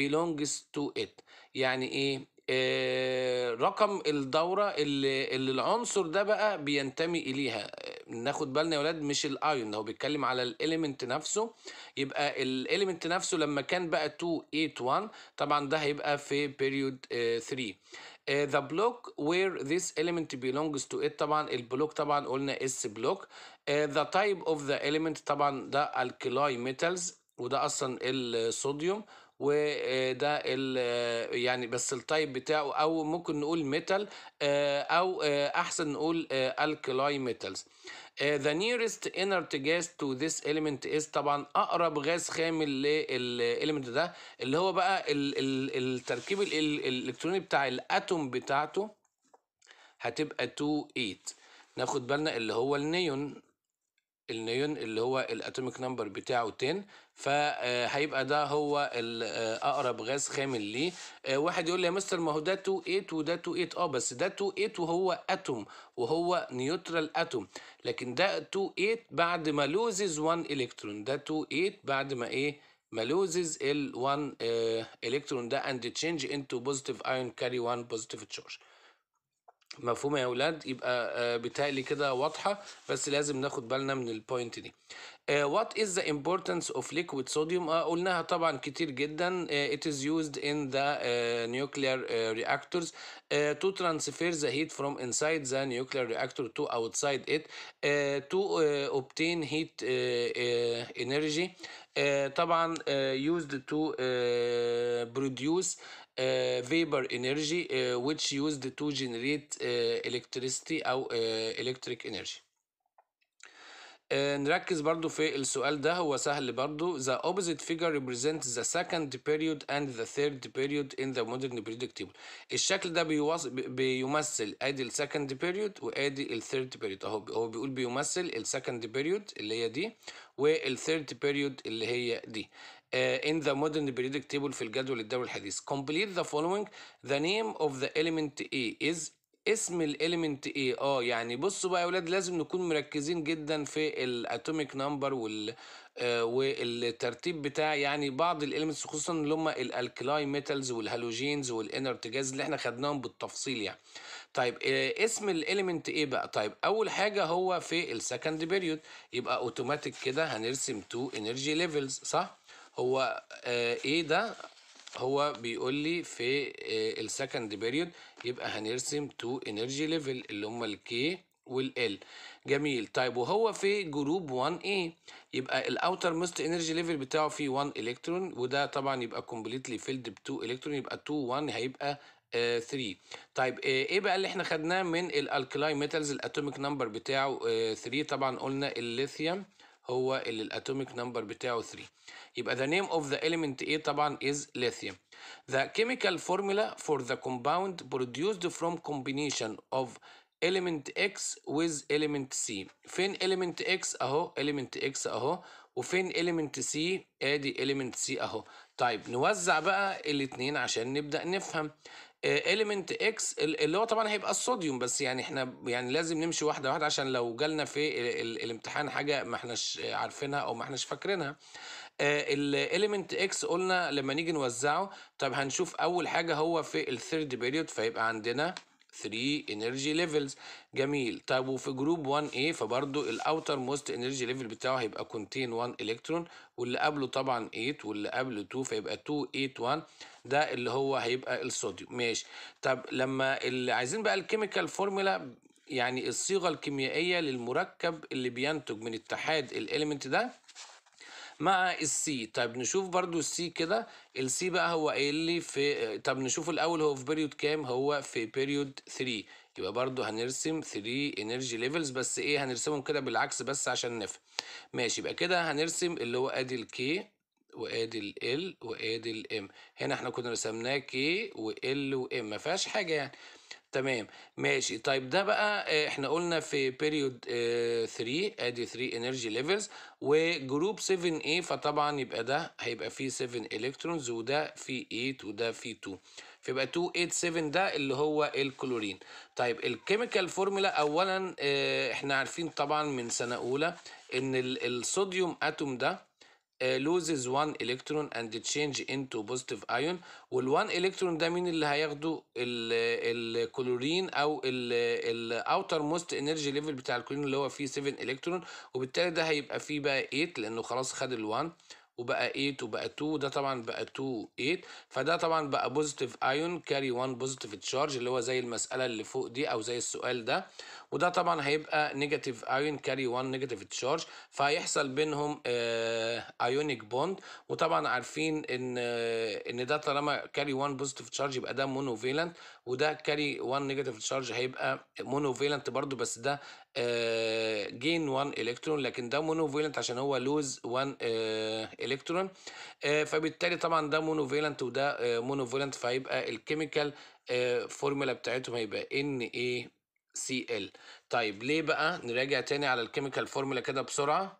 belongs to it يعني ايه آه، رقم الدوره اللي, اللي العنصر ده بقى بينتمي اليها ناخد بالنا يا ولاد مش الايون هو بيتكلم على الاليمنت نفسه يبقى الاليمنت نفسه لما كان بقى 2 8 1 طبعا ده هيبقى في بيريود 3 ذا بلوك وير ذيس element belongs to it طبعا البلوك طبعا قلنا اس بلوك ذا تايب اوف ذا element طبعا ده الكلاي ميتالز وده اصلا الصوديوم وده آه، يعني بس التايب بتاعه او ممكن نقول ميتال آه، او آه، احسن نقول الكلاي ميتالز The nearest inert gas to this element is طبعا اقرب غاز خامل للإليمنت ده اللي هو بقى التركيب الالكتروني بتاع الاتوم بتاعته هتبقى 2 8 ناخد بالنا اللي هو النيون النيون اللي هو الاتوميك نمبر بتاعه 10 فهيبقى ده هو آه، اقرب غاز خامل ليه آه، واحد يقول لي يا مستر ما هو ده 28 وده 28 اه بس ده 28 إيه وهو اتوم وهو نيوترال اتوم لكن ده 28 إيه بعد ما لوزز 1 الكترون ده 28 إيه بعد ما ايه ما لوزز ال 1 آه، الكترون ده اند تشينج انتو بوزيتيف ايون كاري 1 بوزيتيف تشارج مفهوم يا اولاد يبقى آه، بتالي كده واضحه بس لازم ناخد بالنا من البوينت دي وات از ذا امبورتنس اوف ليكويد صوديوم قلناها طبعا كتير جدا ات از يوزد ان ذا نيوكليير رياكتورز تو ترانسفير ذا هيت فروم انسايد ذا نيوكليير رياكتور تو اوتسايد ات تو اوبتين هيت انرجي طبعا يوزد آه، تو آه، produce vapor energy which used to generate electricity أو electric energy نركز برضو في السؤال ده هو سهل برضو the opposite figure represents the second period and the third period in the modern periodic table الشكل ده بيوص... بيمثل ادي second period وادي third period اهو هو بيقول بيمثل second period اللي هي دي والثيرد period اللي هي دي آه، in the modern periodic table في الجدول الدوري الحديث complete the following the name of the element A is اسم الاليمنت ايه اه يعني بصوا بقى يا ولاد لازم نكون مركزين جدا في الاتوميك نمبر وال آه، والترتيب بتاع يعني بعض الاليمنتس خصوصا اللي هم الالكلاي ميتالز والهالوجينز والانرت جاز اللي احنا خدناهم بالتفصيل يعني طيب آه، اسم الاليمنت ايه بقى طيب اول حاجه هو في السكند بيريود يبقى اوتوماتيك كده هنرسم تو انرجي ليفلز صح هو آه، ايه ده هو بيقول لي في آه، السكند بيريود يبقى هنرسم تو انرجي ليفل اللي هم الكي والال جميل طيب وهو في جروب 1 a يبقى الاوتر موست انرجي ليفل بتاعه فيه 1 الكترون وده طبعا يبقى كومبليتلي فيلد ب 2 الكترون يبقى 2 1 هيبقى 3 آه، طيب ايه بقى اللي احنا خدناه من الالكلاي ميتالز الاتوميك نمبر بتاعه 3 طبعا قلنا الليثيوم هو اللي الاتوميك نمبر بتاعه 3 يبقى the name of the element A طبعا is lithium the chemical formula for the compound produced from combination of element X with element C فين element X اهو element X اهو وفين element C ادي element C اهو طيب نوزع بقى الاثنين عشان نبدأ نفهم آه، اليمنت اكس اللي هو طبعا هيبقى الصوديوم بس يعني احنا يعني لازم نمشي واحده واحده عشان لو جالنا في الامتحان حاجه ما احناش عارفينها او ما احناش فاكرينها آه، الاليمنت اكس قلنا لما نيجي نوزعه طب هنشوف اول حاجه هو في الثيرد بيريود فيبقى عندنا 3 انرجي ليفلز جميل طب وفي جروب 1A فبرضه الاوتر موست انرجي ليفل بتاعه هيبقى كونتين 1 الكترون واللي قبله طبعا 8 واللي قبله 2 فيبقى 2 8 1 ده اللي هو هيبقى الصوديوم ماشي طب لما اللي عايزين بقى الكيميكال فورمولا يعني الصيغه الكيميائيه للمركب اللي بينتج من اتحاد الاليمنت ده مع السي طيب نشوف برضو السي كده السي بقى هو قايل لي في طب نشوف الاول هو في بيريود كام هو في بيريود 3 يبقى برضو هنرسم 3 انرجي ليفلز بس ايه هنرسمهم كده بالعكس بس عشان نفهم ماشي يبقى كده هنرسم اللي هو ادي الكي وادي ال وادي الام هنا احنا كنا رسمناه كي وال وام ما فيهاش حاجه يعني تمام ماشي طيب ده بقى آه، احنا قلنا في بيريود 3 آه، ادي 3 انرجي ليفلز وجروب 7 a فطبعا يبقى ده هيبقى فيه 7 الكترونز وده فيه 8 وده فيه 2 فيبقى 287 ده اللي هو الكلورين طيب الكيميكال فورمولا اولا آه، احنا عارفين طبعا من سنه اولى ان الصوديوم اتوم ده loses one electron and change into positive ion وال1 electron ده مين اللي هياخده الكلورين او الاوتر موست انرجي ليفل بتاع الكلورين اللي هو فيه 7 electron وبالتالي ده هيبقى فيه بقى 8 لانه خلاص خد ال1 وبقى 8 وبقى 2 ده طبعا بقى 2 8 فده طبعا بقى بوزيتيف ايون كاري 1 بوزيتيف تشارج اللي هو زي المساله اللي فوق دي او زي السؤال ده وده طبعا هيبقى نيجاتيف ايون كاري 1 نيجاتيف تشارج فهيحصل بينهم ايونيك آه، بوند وطبعا عارفين ان آه، ان ده طالما كاري 1 بوزيتيف تشارج يبقى ده مونوفيلنت وده كاري 1 نيجاتيف تشارج هيبقى مونوفيلنت برضو بس ده جين 1 الكترون لكن ده مونوفيلنت عشان هو لوز 1 الكترون فبالتالي طبعا ده مونوفيلنت وده مونوفيلنت آه، فهيبقى الكيميكال آه، فورمولا بتاعتهم هيبقى ان اي سي ال طيب ليه بقى نراجع تاني على الكيميكال فورمولا كده بسرعه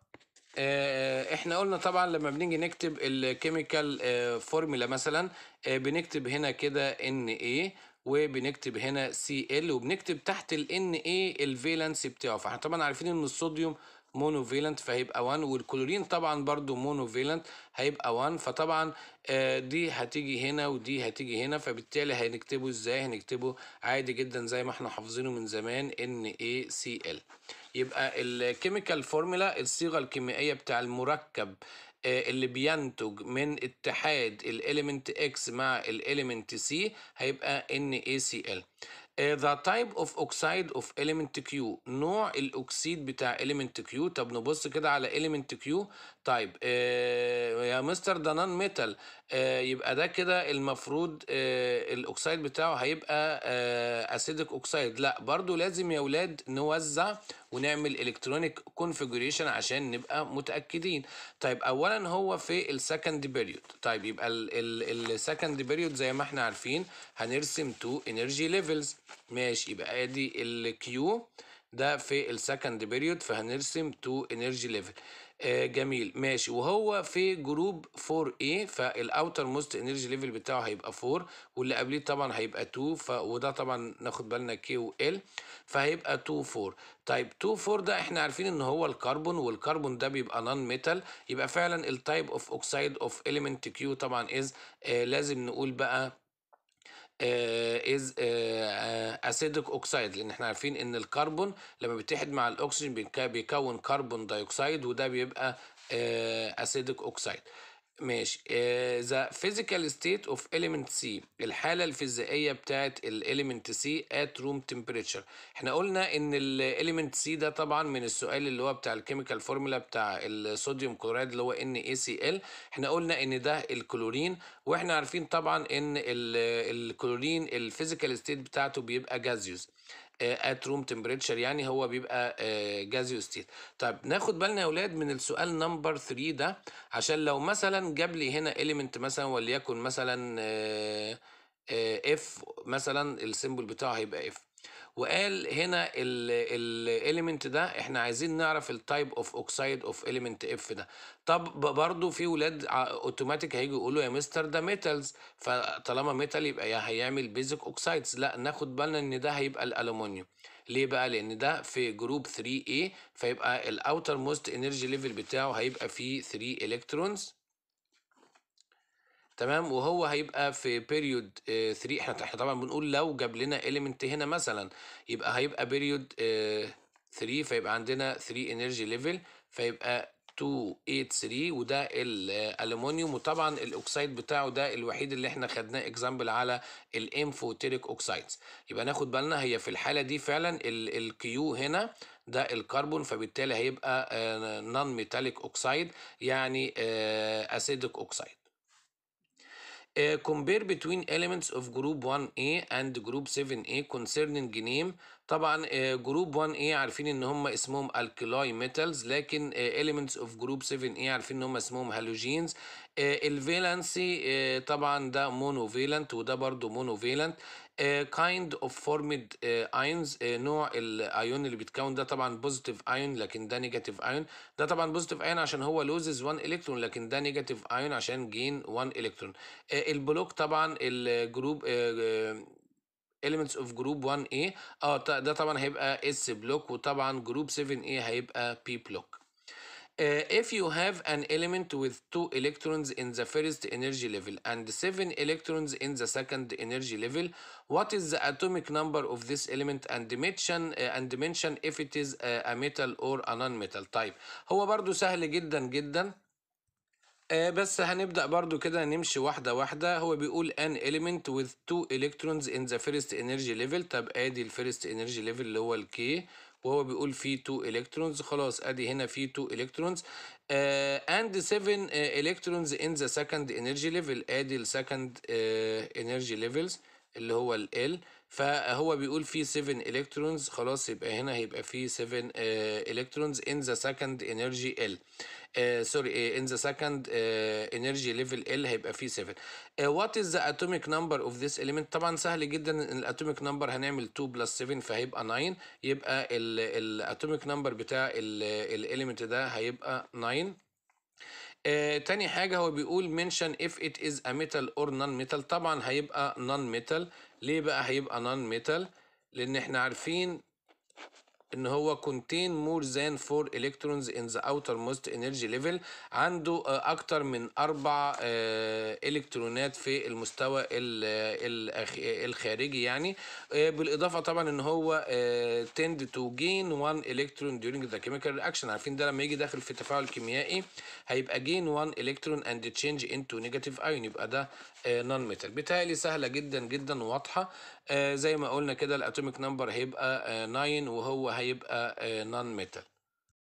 آه، احنا قلنا طبعا لما بنيجي نكتب الكيميكال فورمولا مثلا بنكتب هنا كده ان ايه وبنكتب هنا سي ال وبنكتب تحت ال ان ايه بتاعه فاحنا طبعا عارفين ان الصوديوم مونو فهيبقى 1 والكلورين طبعا برضو مونو هيبقى 1 فطبعا آه، دي هتيجي هنا ودي هتيجي هنا فبالتالي هنكتبه ازاي هنكتبه عادي جدا زي ما احنا حافظينه من زمان ان اي سي ال يبقى الكيميكال فورمولا الصيغه الكيميائيه بتاع المركب آه، اللي بينتج من اتحاد الاليمنت اكس مع الاليمنت سي هيبقى NaCl آه، The type of oxide of element Q نوع الاكسيد بتاع element Q طب نبص كده على element Q تايب آه، يا مستر ده نون ميتال آه، يبقى ده كده المفروض آه، الاكسيد بتاعه هيبقى اسيدك آه، اوكسيد لا برضو لازم يا ولاد نوزع ونعمل الكترونيك كونفيجريشن عشان نبقى متاكدين طيب اولا هو في السكند بيريود طيب يبقى السكند بيريود زي ما احنا عارفين هنرسم تو انرجي ليفلز ماشي يبقى ادي الكيو ده في السكند بيريود فهنرسم تو انرجي ليفل آه، جميل ماشي وهو في جروب 4A إيه، فالاوتر موست انرجي ليفل بتاعه هيبقى 4 واللي قبليه طبعا هيبقى 2 وده طبعا ناخد بالنا K و L فهيبقى 2 4 طيب 2 4 ده احنا عارفين ان هو الكربون والكربون ده بيبقى نون ميتال يبقى فعلا التايب اوف اوكسايد اوف اليمنت كيو طبعا از آه لازم نقول بقى از اسيدك اوكسايد لان احنا عارفين ان الكربون لما بيتحد مع الاكسجين بيكون كربون دايوكسيد وده بيبقى اسيدك آه، اوكسايد ماشي ذا آه، physical state of element C الحالة الفيزيائية بتاعت element C at room temperature احنا قلنا ان element C ده طبعا من السؤال اللي هو بتاع الكيميكال فورمولا بتاع الصوديوم كلورايد اللي هو NaCl احنا قلنا ان ده الكلورين واحنا عارفين طبعا ان الكلورين الفيزيكال ستيت بتاعته بيبقى جازيوس ات روم تمبريتشر يعني هو بيبقى جازيو آه، ستيت طيب ناخد بالنا يا اولاد من السؤال نمبر 3 ده عشان لو مثلا جاب لي هنا اليمنت مثلا وليكن مثلا اف آه، آه، مثلا السيمبل بتاعه هيبقى اف وقال هنا الاليمنت ده احنا عايزين نعرف التايب اوف اوكسايد اوف اليمنت اف ده طب برضو في ولاد اوتوماتيك هيجوا يقولوا يا مستر ده ميتالز فطالما ميتال يبقى يا هيعمل بيزك اوكسايدز لا ناخد بالنا ان ده هيبقى الالومنيوم ليه بقى لان ده في جروب 3A فيبقى الاوتر موست انرجي ليفل بتاعه هيبقى فيه 3 الكترونز تمام وهو هيبقى في بيريود 3 آه، احنا احنا طبعا بنقول لو جاب لنا اليمنت هنا مثلا يبقى هيبقى بيريود 3 آه، فيبقى عندنا 3 انرجي ليفل فيبقى 283 وده الالومنيوم وطبعا الاكسيد بتاعه ده الوحيد اللي احنا خدناه اكزامبل على الانفوتيريك اوكسايدز يبقى ناخد بالنا هي في الحاله دي فعلا الكيو هنا ده الكربون فبالتالي هيبقى نون ميتاليك اوكسايد يعني اسيدك آه، اوكسايد Uh, compare between elements of group 1A and group 7A concerning name طبعا uh, group 1A عارفين ان هم اسمهم alkali metals لكن uh, elements of group 7A عارفين ان هم اسمهم halogens الفالنسي طبعا ده monovalent وده برضه monovalent كايند اوف فورمد ايونز نوع الايون اللي بيتكون ده طبعا بوزيتيف ايون لكن ده نيجاتيف ايون ده طبعا بوزيتيف ايون عشان هو لوزز 1 الكترون لكن ده نيجاتيف ايون عشان جين 1 الكترون البلوك طبعا الجروب آه، آه، elements of group 1A اه ده طبعا هيبقى S بلوك وطبعا جروب 7A هيبقى P بلوك Uh, if you have an element with 2 electrons in the first energy level and 7 electrons in the second energy level, what is the atomic number of this element and dimension, uh, and dimension if it is uh, a metal or a non-metal type هو برضو سهل جدا جدا بس هنبدأ برضو كده نمشي واحدة واحدة هو بيقول an element with two electrons in the first energy level طب ادي الفيرست energy level اللي هو الكي وهو بيقول في 2 الكترونز خلاص ادي هنا في 2 الكترونز اند 7 الكترونز ان ذا سكند انرجي ليفل ادي السكند انرجي ليفلز اللي هو ال L فهو بيقول في 7 الكترونز خلاص يبقى هنا هيبقى في 7 الكترونز ان ذا سكند انرجي ال سوري ان ذا سكند انرجي ليفل ال هيبقى في 7 وات از ذا اتوميك نمبر اوف ذيس اليمنت طبعا سهل جدا ان الاتوميك نمبر هنعمل 2 بلس 7 فهيبقى 9 يبقى الاتوميك نمبر بتاع الاليمنت ده هيبقى 9 آه تاني حاجة هو بيقول mention if it is a metal or non metal طبعا هيبقى non metal ليه بقى هيبقى نون ميتال لان احنا عارفين ان هو contain more than 4 electrons in the outermost energy level عنده آه، اكتر من اربع آه، الكترونات في المستوى الخارجي يعني آه، بالاضافه طبعا ان هو tend to gain 1 electron during the chemical reaction عارفين ده لما يجي داخل في تفاعل كيميائي هيبقى جين 1 الكترون اند تشينج انتو نيجاتيف ايون يبقى ده نون آه، ميتال بالتالي سهله جدا جدا وواضحه آه، زي ما قلنا كده الاتوميك نمبر هيبقى 9 آه، وهو هيبقى نون ميتال